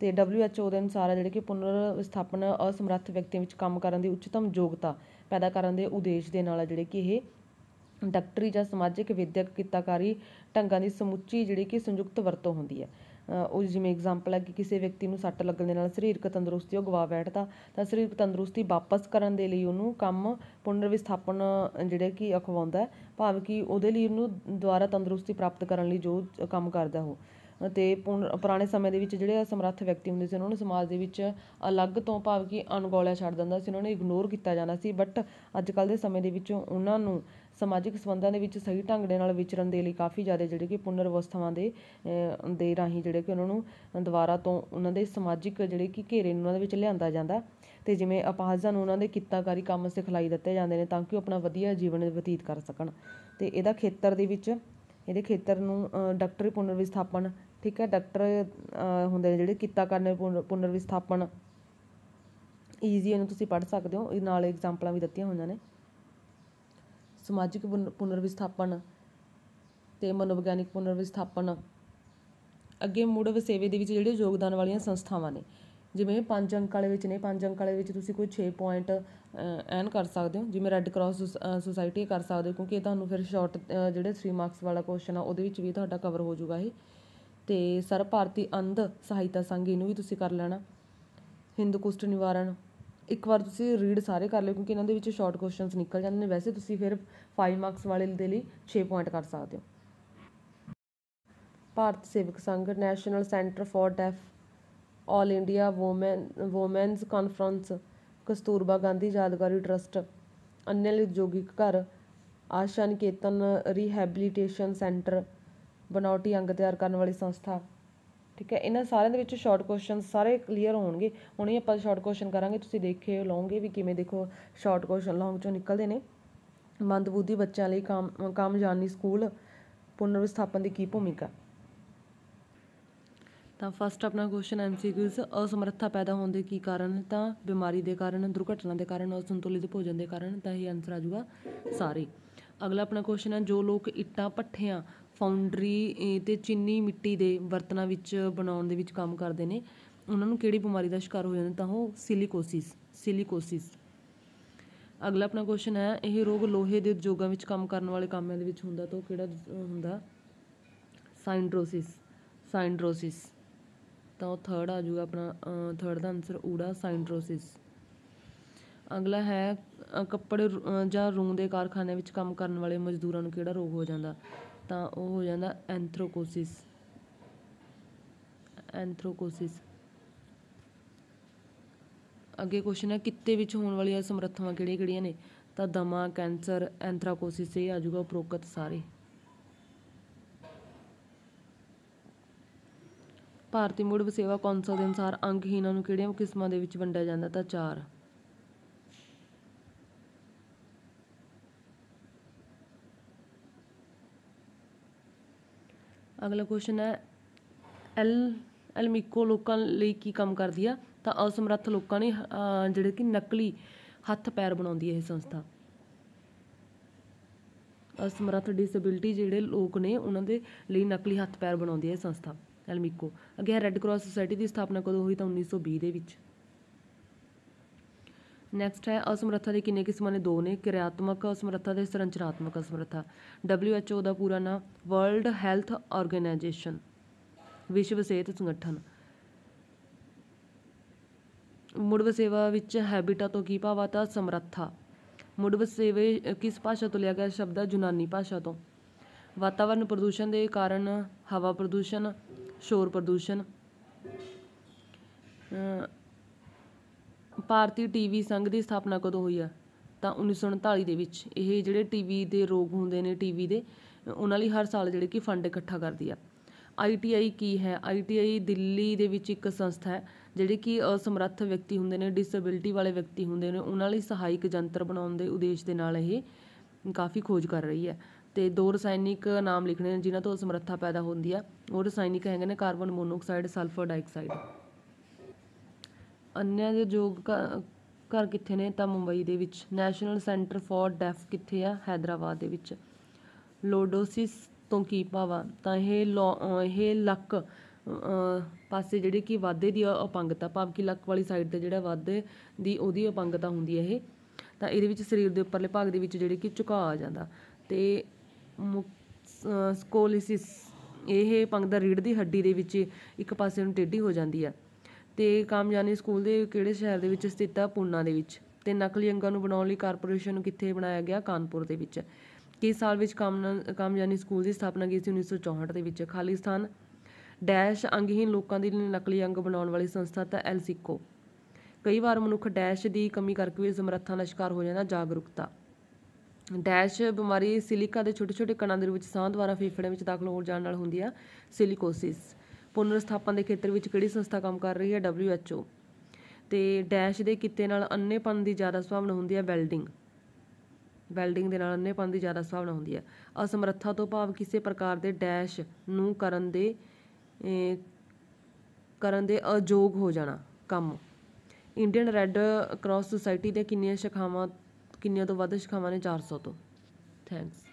ਤੇ WHO ਦੇ ਅਨੁਸਾਰ ਹੈ ਜਿਹੜੇ ਕਿ ਪੁਨਰ ਵਿਸਥਾਪਨ ਅਸਮਰੱਥ ਵਿਅਕਤੀਆਂ ਵਿੱਚ ਕੰਮ ਕਰਨ ਦੀ ਉੱਚਤਮ ਯੋਗਤਾ ਪੈਦਾ ਕਰਨ ਦੇ ਉਦੇਸ਼ ਦੇ ਨਾਲ ਜਿਹੜੇ ਕਿ ਇਹ ਡਾਕਟਰੀ ਜਾਂ ਸਮਾਜਿਕ ਵਿਦਿਅਕ ਕਿੱਤਾਕਾਰੀ ਢੰਗਾਂ ਦੀ ਸਮੁੱਚੀ ਜਿਹੜੀ ਕਿ ਸੰਯੁਕਤ ਵਰਤੋਂ ਹੁੰਦੀ ਹੈ ਉਹ ਜਿਵੇਂ ਐਗਜ਼ਾਮਪਲ ਹੈ ਕਿ ਕਿਸੇ ਵਿਅਕਤੀ ਨੂੰ ਸੱਟ ਲੱਗਣ ਦੇ ਨਾਲ ਸਰੀਰਕ ਤੰਦਰੁਸਤੀ ਉਹ ਗਵਾ ਬੈਠਦਾ ਤਾਂ ਸਰੀਰਕ ਤੰਦਰੁਸਤੀ ਵਾਪਸ ਕਰਨ ਦੇ ਲਈ ਉਹਨੂੰ ਕੰਮ ਪੁਨਰ ਵਿਸਥਾਪਨ ਜਿਹੜਾ ਕਿ ਅਖਵਾਉਂਦਾ ਭਾਵ ਕਿ ਉਹਦੇ ਲਈ ਉਹਨੂੰ ਦੁਆਰਾ ਤੰਦਰੁਸਤੀ ਪ੍ਰਾਪਤ ਕਰਨ ਲਈ ਜੋ ਕੰਮ ਕਰਦਾ ਉਹ ਤੇ ਪੁਰਾਣੇ ਸਮੇਂ ਦੇ ਵਿੱਚ ਜਿਹੜੇ ਸਮਰੱਥ ਵਿਅਕਤੀ ਹੁੰਦੇ ਸੀ ਉਹਨਾਂ ਨੂੰ ਸਮਾਜ ਦੇ ਵਿੱਚ ਅਲੱਗ ਤੋਂ ਭਾਵ ਕਿ ਅਣਗੌਲਿਆ ਛੱਡ ਦਿੰਦਾ ਸੀ ਉਹਨਾਂ ਨੂੰ ਇਗਨੋਰ ਕੀਤਾ ਜਾਂਦਾ ਸੀ ਬਟ ਅੱਜ ਕੱਲ ਦੇ ਸਮੇਂ ਦੇ ਵਿੱਚ ਉਹਨਾਂ ਨੂੰ ਸਮਾਜਿਕ ਸੰਬੰਧਾਂ ਦੇ ਵਿੱਚ ਸਹੀ ਢੰਗ ਦੇ ਨਾਲ ਵਿਚਰਨ ਦੇ ਲਈ ਕਾਫੀ ਜ਼ਿਆਦਾ ਜਿਹੜੇ ਕਿ ਪੁਨਰ ਅਵਸਥਾਵਾਂ ਦੇ ਦੇ ਰਾਹੀਂ ਜਿਹੜੇ ਕਿ ਉਹਨਾਂ ਨੂੰ ਦੁਬਾਰਾ ਤੋਂ ਉਹਨਾਂ ਦੇ ਸਮਾਜਿਕ ਜਿਹੜੇ ਕਿ ਘੇਰੇ ਨੂੰ ਉਹਨਾਂ ਦੇ ਵਿੱਚ ਲਿਆਂਦਾ ਜਾਂਦਾ ਤੇ ਜਿਵੇਂ ਅਪਾਹਜਾਂ ਨੂੰ ਉਹਨਾਂ ਦੇ ਕਿੱਤਾਕਾਰੀ ਕੰਮ ਸਿਖਲਾਈ ਦਿੱਤੇ ਜਾਂਦੇ ਨੇ ਤਾਂ ਕਿ ਉਹ ਆਪਣਾ ਵਧੀਆ ਜੀਵਨ ਬਤੀਤ ਕਰ ਸਕਣ ਤੇ ਇਹਦਾ ਖੇਤਰ ਦੇ ਵਿੱਚ ਇਹਦੇ ਖੇਤਰ ਨੂੰ ਡਾਕਟਰੀ ਪੁਨਰ ਵਿਸਥਾਪਨ ਠੀਕ ਹੈ ਡਾਕਟਰ ਹੁੰਦੇ ਨੇ ਜਿਹੜੇ ਕਿੱਤਾ ਕਰਨ ਪੁਨਰ ਵਿਸਥਾਪਨ ਈਜ਼ੀ ਇਹਨੂੰ ਤੁਸੀਂ ਪੜ੍ਹ ਸਕਦੇ ਹੋ ਇਹ ਨਾਲ ਐਗਜ਼ਾਮਪਲਾਂ ਵੀ ਦਿੱਤੀਆਂ ਹੋਈਆਂ ਨੇ ਸਮਾਜਿਕ ਪੁਨਰਵਿਸਥਾਪਨ ਪੁਨਰ ਵਿਸਥਾਪਨ ਤੇ ਮਨੋਵਿਗਿਆਨਿਕ ਪੁਨਰ ਵਿਸਥਾਪਨ ਅੱਗੇ ਮੂੜ ਵਸੇਵੇ ਦੇ ਵਿੱਚ ਜਿਹੜੇ ਯੋਗਦਾਨ ਵਾਲੀਆਂ ਸੰਸਥਾਵਾਂ ਨੇ ਜਿਵੇਂ ਪੰਜ ਅੰਕ ਵਾਲੇ ਵਿੱਚ ਨੇ ਪੰਜ ਅੰਕ ਵਾਲੇ ਵਿੱਚ ਤੁਸੀਂ ਕੋਈ 6 ਪੁਆਇੰਟ ਐਨ ਕਰ ਸਕਦੇ ਹੋ ਜਿਵੇਂ ਰੈੱਡ ਕਰਾਸ ਸੁਸਾਇਟੀ ਕਰ ਸਕਦੇ ਹੋ ਕਿਉਂਕਿ ਇਹ ਤੁਹਾਨੂੰ ਫਿਰ ਸ਼ਾਰਟ ਜਿਹੜੇ 3 ਮਾਰਕਸ ਵਾਲਾ ਕੁਐਸਚਨ ਆ ਉਹਦੇ ਵਿੱਚ ਵੀ ਤੁਹਾਡਾ ਕਵਰ ਹੋ ਜਾਊਗਾ ਇਹ ਤੇ ਸਰਭ ਭਾਰਤੀ ਅੰਧ ਸਹਾਇਤਾ ਸੰਘ ਇਹਨੂੰ ਵੀ ਤੁਸੀਂ ਕਰ ਲੈਣਾ ਹਿੰਦੂ ਕੁਸ਼ਟ ਨਿਵਾਰਣ ਇੱਕ ਵਾਰ ਤੁਸੀਂ ਰੀਡ ਸਾਰੇ ਕਰ ਲਿਓ ਕਿਉਂਕਿ ਇਹਨਾਂ ਦੇ ਵਿੱਚ ਸ਼ਾਰਟ ਕੁਐਸਚਨਸ ਨਿਕਲ ਜਾਂਦੇ ਨੇ ਵੈਸੇ ਤੁਸੀਂ ਫਿਰ 5 ਮਾਰਕਸ ਵਾਲੇ ਦੇ ਲਈ 6 ਪੁਆਇੰਟ ਕਰ ਸਕਦੇ ਹੋ Bharat Sevak Sangh national centre for deaf all India women women's conference Kasturba Gandhi ਯਾਦਗਾਰੀ ਟਰਸਟ ਅਨਿਲ ਜੋਗੀ ਘਰ ਆਸ਼ਾ ਨਿਕੇਤਨ ਰੀਹੈਬਿਲਿਟੇਸ਼ਨ ਸੈਂਟਰ ਬਨੌਟੀ ਅੰਗ ਤਿਆਰ ਕਰਨ ਵਾਲੀ ਸੰਸਥਾ ਠੀਕ ਹੈ ਇਹਨਾਂ ਸਾਰਿਆਂ ਦੇ ਵਿੱਚ ਸ਼ਾਰਟ ਕੁਐਸਚਨ ਸਾਰੇ ਕਲੀਅਰ ਹੋਣਗੇ ਹੁਣ ਇਹ ਆਪਾਂ ਸ਼ਾਰਟ ਕੁਐਸਚਨ ਕਰਾਂਗੇ ਤੁਸੀਂ ਦੇਖੇ ਲਓਗੇ ਵੀ ਕਿਵੇਂ ਦੇਖੋ ਸ਼ਾਰਟ ਕੁਐਸਚਨ ਲੌਂਗ ਚੋਂ ਨਿਕਲਦੇ ਨੇ ਮੰਦਬੁੱਧੀ ਬੱਚਿਆਂ ਲਈ ਕੰਮ ਕੰਮ ਜਾਣੀ ਸਕੂਲ ਪੁਨਰ ਵਿਸਥਾਪਨ ਦੀ ਕੀ ਭੂਮਿਕਾ ਤਾਂ ਫਸਟ ਆਪਣਾ ਕੁਐਸਚਨ ਐਮਸੀਕਿਊਸ ਅਸਮਰੱਥਾ ਪੈਦਾ ਹੋਣ ਦੇ ਕੀ ਕਾਰਨ ਤਾਂ ਬਿਮਾਰੀ ਦੇ ਕਾਰਨ ਦੁਰਘਟਨਾ ਦੇ ਕਾਰਨ ਅਸੰਤੁਲਿਤ ਭੋਜਨ ਦੇ ਕਾਰਨ ਤਾਂ ਇਹ ਆਨਸਰ ਆ ਜਾਊਗਾ ਸਾਰੇ ਅਗਲਾ ਆਪਣਾ ਕੁਐਸਚਨ ਹੈ ਜੋ ਲੋਕ ਇੱਟਾਂ ਪੱਠਿਆਂ ਫਾਉਂਡਰੀ ਤੇ ਚੀਨੀ ਮਿੱਟੀ ਦੇ ਬਰਤਨਾਂ ਵਿੱਚ ਬਣਾਉਣ ਦੇ ਵਿੱਚ ਕੰਮ ਕਰਦੇ ਨੇ ਉਹਨਾਂ ਨੂੰ ਕਿਹੜੀ ਬਿਮਾਰੀ ਦਾ ਸ਼ਿਕਾਰ ਹੋ ਜਾਂਦੇ ਤਾਂ ਉਹ ਸਿਲੀਕੋਸਿਸ ਸਿਲੀਕੋਸਿਸ ਅਗਲਾ ਆਪਣਾ ਕੁਐਸਚਨ ਹੈ ਇਹ ਰੋਗ ਲੋਹੇ ਦੇ ਉਦਯੋਗਾਂ ਵਿੱਚ ਕੰਮ ਕਰਨ ਵਾਲੇ ਕਾਮਿਆਂ ਦੇ ਵਿੱਚ ਹੁੰਦਾ ਤਾਂ ਉਹ ਕਿਹੜਾ ਹੁੰਦਾ ਸਾਈਂਡਰੋਸਿਸ ਸਾਈਂਡਰੋਸਿਸ ਤਾਂ ਉਹ ਥਰਡ ਆ ਜਾਊਗਾ ਆਪਣਾ ਥਰਡ ਦਾ ਆਨਸਰ ਊੜਾ ਸਾਇੰਡਰੋਸਿਸ ਅਗਲਾ ਹੈ ਕੱਪੜੇ ਜਾਂ ਰੂੰ ਦੇ ਕਾਰਖਾਨੇ ਵਿੱਚ ਕੰਮ ਕਰਨ ਵਾਲੇ ਮਜ਼ਦੂਰਾਂ ਨੂੰ ਕਿਹੜਾ ਰੋਗ ਹੋ ਜਾਂਦਾ ਤਾਂ ਉਹ ਹੋ ਜਾਂਦਾ ਐਂਥਰੋਕੋਸਿਸ ਐਂਥਰੋਕੋਸਿਸ ਅੱਗੇ ਕੁਐਸਚਨ ਹੈ ਕਿੱਤੇ ਵਿੱਚ ਹੋਣ ਵਾਲੀਆਂ ਸਮਰੱਥਾਵਾਂ ਕਿਹੜੀਆਂ ਕਿਹੜੀਆਂ ਨੇ ਤਾਂ ਦਮਾ ਕੈਂਸਰ ਐਂਥਰੋਕੋਸਿਸ ਇਹ ਆ ਜਾਊਗਾ ਉਪਰੋਕਤ ਸਾਰੇ ਭਾਰਤੀ ਮੂੜ ਵਸੇਵਾ ਕੌਂਸਲ ਦੇ ਅਨੁਸਾਰ ਅੰਗਹੀਣਾਂ ਨੂੰ ਕਿਹੜੀਆਂ ਕਿਸਮਾਂ ਦੇ ਵਿੱਚ ਵੰਡਿਆ ਜਾਂਦਾ ਤਾਂ ਚਾਰ ਅਗਲਾ ਕੁਐਸਚਨ ਹੈ ਐਲ ਮਿਕੋ ਲੋਕਾਂ ਲਈ ਕੀ ਕੰਮ ਕਰਦੀ ਆ ਤਾਂ ਅਸਮਰੱਥ ਲੋਕਾਂ ਨੇ ਜਿਹੜੇ ਕਿ ਨਕਲੀ ਹੱਥ ਪੈਰ ਬਣਾਉਂਦੀ ਹੈ ਇਹ ਸੰਸਥਾ ਅਸਮਰੱਥ ਡਿਸੇਬਿਲਟੀ ਜਿਹੜੇ ਲੋਕ ਨੇ ਉਹਨਾਂ ਦੇ ਲਈ ਨਕਲੀ ਹੱਥ ਪੈਰ ਬਣਾਉਂਦੀ ਹੈ ਇਹ ਸੰਸਥਾ ਮਿਕੋ ਅੱਗੇ ਰੈੱਡ ਕਰਾਸ ਸੁਸਾਇਟੀ ਦੀ ਸਥਾਪਨਾ ਕਦੋਂ ਹੋਈ ਤਾਂ 1920 ਦੇ ਵਿੱਚ ਨੈਕਸਟ ਹੈ ਅਸਮਰੱਥਾ ਦੇ ਕਿੰਨੇ ਕਿਸਮਾਂ ਨੇ ਦੋ ਨੇ ਕਿਰਿਆਤਮਕ ਅਸਮਰੱਥਾ ਤੇ ਸੰਰਚਨਾਤਮਕ ਅਸਮਰੱਥਾ ਡਬਲਯੂ ਐਚ ਓ ਦਾ ਪੂਰਾ ਨਾਮ ਵਰਲਡ ਹੈਲਥ ਆਰਗੇਨਾਈਜੇਸ਼ਨ ਵਿਸ਼ਵ ਸਿਹਤ ਸੰਗਠਨ ਮੁੜ ਵਸੇਵਾ ਵਿੱਚ ਹੈਬਿਟਾ ਤੋਂ ਕੀ ਭਾਵ ਆਤਾ ਸਮਰੱਥਾ ਮੁੜ ਵਸੇਵੇ ਕਿਸ ਭਾਸ਼ਾ ਤੋਂ ਲਿਆ ਗਿਆ ਸ਼ਬਦ ਹੈ ਜੁਨਾਨੀ ਭਾਸ਼ਾ ਤੋਂ ਵਾਤਾਵਰਣ ਪ੍ਰਦੂਸ਼ਣ ਦੇ ਕਾਰਨ ਹਵਾ ਪ੍ਰਦੂਸ਼ਣ ਸ਼ੋਰ ਪ੍ਰਦੂਸ਼ਣ ਭਾਰਤੀ ਟੀਵੀ ਸੰਘ ਦੀ ਸਥਾਪਨਾ ਕਦੋਂ ਹੋਈ ਆ ਤਾਂ 1939 ਦੇ ਵਿੱਚ ਇਹ ਜਿਹੜੇ ਟੀਵੀ ਦੇ ਰੋਗ ਹੁੰਦੇ ਨੇ ਟੀਵੀ ਦੇ ਉਹਨਾਂ ਲਈ ਹਰ ਸਾਲ ਜਿਹੜੇ ਕਿ ਫੰਡ ਇਕੱਠਾ ਕਰਦੀ ਆ ਆਈਟੀਆਈ ਕੀ ਹੈ ਆਈਟੀਆਈ ਦਿੱਲੀ ਦੇ ਵਿੱਚ ਇੱਕ ਸੰਸਥਾ ਹੈ ਜਿਹੜੇ ਕਿ ਅਸਮਰੱਥ ਵਿਅਕਤੀ ਹੁੰਦੇ ਨੇ ਡਿਸੇਬਿਲਟੀ ਵਾਲੇ ਵਿਅਕਤੀ ਹੁੰਦੇ ਨੇ ਉਹਨਾਂ ਲਈ ਸਹਾਇਕ ਯੰਤਰ ਬਣਾਉਣ ਦੇ ਉਦੇਸ਼ ਦੇ ਨਾਲ ਇਹ ਕਾਫੀ ਖੋਜ ਕਰ ਰਹੀ ਹੈ ਤੇ ਦੋ ਰਸਾਇਣਿਕ ਨਾਮ ਲਿਖਣੇ ਨੇ ਜਿਨ੍ਹਾਂ ਤੋਂ ਅਸਮਰੱਥਾ ਪੈਦਾ ਹੁੰਦੀ ਆ ਉਹ ਰਸਾਇਣਿਕ ਹੈਗੇ ਨੇ ਕਾਰਬਨ ਮੋਨੋਆਕਸਾਈਡ ਸਲਫਰ ਡਾਈਆਕਸਾਈਡ ਅੰਨਿਆਂ ਦੇ ਯੋਗ ਘਰ ਕਿੱਥੇ ਨੇ ਤਾਂ ਮੁੰਬਈ ਦੇ ਵਿੱਚ ਨੈਸ਼ਨਲ ਸੈਂਟਰ ਫਾਰ ਡੈਫ ਕਿੱਥੇ ਆ ਹైదరాబాద్ ਦੇ ਵਿੱਚ ਲੋਡੋਸਿਸ ਤੋਂ ਕੀ ਭਾਵਾ ਤਾਂ ਇਹ ਇਹ ਲੱਕ ਪਾਸੇ ਜਿਹੜੇ ਕਿ ਵਾਧੇ ਦੀ ਅਪੰਗਤਾ ਭਾਵ ਕਿ ਲੱਕ ਵਾਲੀ ਸਾਈਡ ਤੇ ਜਿਹੜਾ ਵਾਧੇ ਦੀ ਉਹਦੀ ਅਪੰਗਤਾ ਹੁੰਦੀ ਹੈ ਇਹ ਤਾਂ ਇਹਦੇ ਵਿੱਚ ਸਰੀਰ ਦੇ ਉੱਪਰਲੇ ਭਾਗ ਦੇ ਵਿੱਚ ਜਿਹੜੇ ਕਿ ਝੁਕਾਅ ਆ ਜਾਂਦਾ ਤੇ ਸਕੋਲਿਸਿਸ ਇਹ ਪੰਗ ਦਾ ਰੀੜ ਦੀ ਹੱਡੀ ਦੇ ਵਿੱਚ ਇੱਕ ਪਾਸੇ ਨੂੰ ਟੇਢੀ ਹੋ ਜਾਂਦੀ ਆ ਤੇ ਕਾਮਯਾਨੀ ਸਕੂਲ ਦੇ ਕਿਹੜੇ ਸ਼ਹਿਰ ਦੇ ਵਿੱਚ ਸਥਿਤ ਆ ਪੂਨਾ ਦੇ ਵਿੱਚ ਤੇ ਨਕਲੀ ਅੰਗਾਂ ਨੂੰ ਬਣਾਉਣ ਲਈ ਕਾਰਪੋਰੇਸ਼ਨ ਨੂੰ ਕਿੱਥੇ ਬਣਾਇਆ ਗਿਆ ਕਾਨਪੁਰ ਦੇ ਵਿੱਚ ਕਿਸ ਸਾਲ ਵਿੱਚ ਕਾਮਯਾਨੀ ਸਕੂਲ ਦੀ ਸਥਾਪਨਾ ਕੀਤੀ ਸੀ 1964 ਦੇ ਵਿੱਚ ਖਾਲਿਸਤਾਨ ਡੈਸ਼ ਅੰਗਹੀਨ ਲੋਕਾਂ ਦੇ ਲਈ ਨਕਲੀ ਅੰਗ ਬਣਾਉਣ ਵਾਲੀ ਸੰਸਥਾ ਤਾਂ ਐਲਸਿਕੋ ਕਈ ਵਾਰ ਮਨੁੱਖ ਡੈਸ਼ ਦੀ ਕਮੀ ਕਰਕੇ ਵੀ ਸਮਰੱਥਾ ਦਾ ਸ਼ਿਕਾਰ ਹੋ ਜਾਂਦਾ ਜਾਗਰੂਕਤਾ ਡੈਸ਼ ਬਿਮਾਰੀ ਸਿਲਿਕਾ ਦੇ ਛੋਟੇ ਛੋਟੇ ਕਣਾਂ ਦੇ ਵਿੱਚ ਸਾਹ ਦੁਆਰਾ ਫੇਫੜਿਆਂ ਵਿੱਚ ਦਾਖਲ ਹੋ ਜਾਣ ਨਾਲ ਹੁੰਦੀ ਆ ਸਿਲਿਕੋਸਿਸ ਪੁਨਰ ਸਥਾਪਨ ਦੇ ਖੇਤਰ ਵਿੱਚ ਕਿਹੜੀ ਸੰਸਥਾ ਕੰਮ ਕਰ ਰਹੀ ਹੈ WHO ਤੇ ਡੈਸ਼ ਦੇ ਕਿਤੇ ਨਾਲ ਅੰਨੇਪਨ ਦੀ ਜ਼ਿਆਦਾ ਸੰਭਾਵਨਾ ਹੁੰਦੀ ਹੈ ਵੈਲਡਿੰਗ ਵੈਲਡਿੰਗ ਦੇ ਨਾਲ ਅੰਨੇਪਨ ਦੀ ਜ਼ਿਆਦਾ ਸੰਭਾਵਨਾ ਹੁੰਦੀ ਹੈ ਅਸਮਰੱਥਾ ਤੋਂ ਭਾਵ ਕਿਸੇ ਪ੍ਰਕਾਰ ਦੇ ਡੈਸ਼ ਨੂੰ ਕਰਨ ਦੇ ਕਰਨ ਦੇ ਅਯੋਗ ਹੋ ਜਾਣਾ ਕੰਮ ਇੰਡੀਅਨ ਰੈੱਡ ਕ੍ਰਾਸ ਸੁਸਾਇਟੀ ਦੇ ਕਿੰਨੀਆਂ ਸ਼ਖਾਵਾਂ ਕਿੰਨੀਆਂ ਤੋਂ ਵੱਧ ਸ਼ਖਾਵਾਂ ਨੇ 400 ਤੋਂ ਥੈਂਕਸ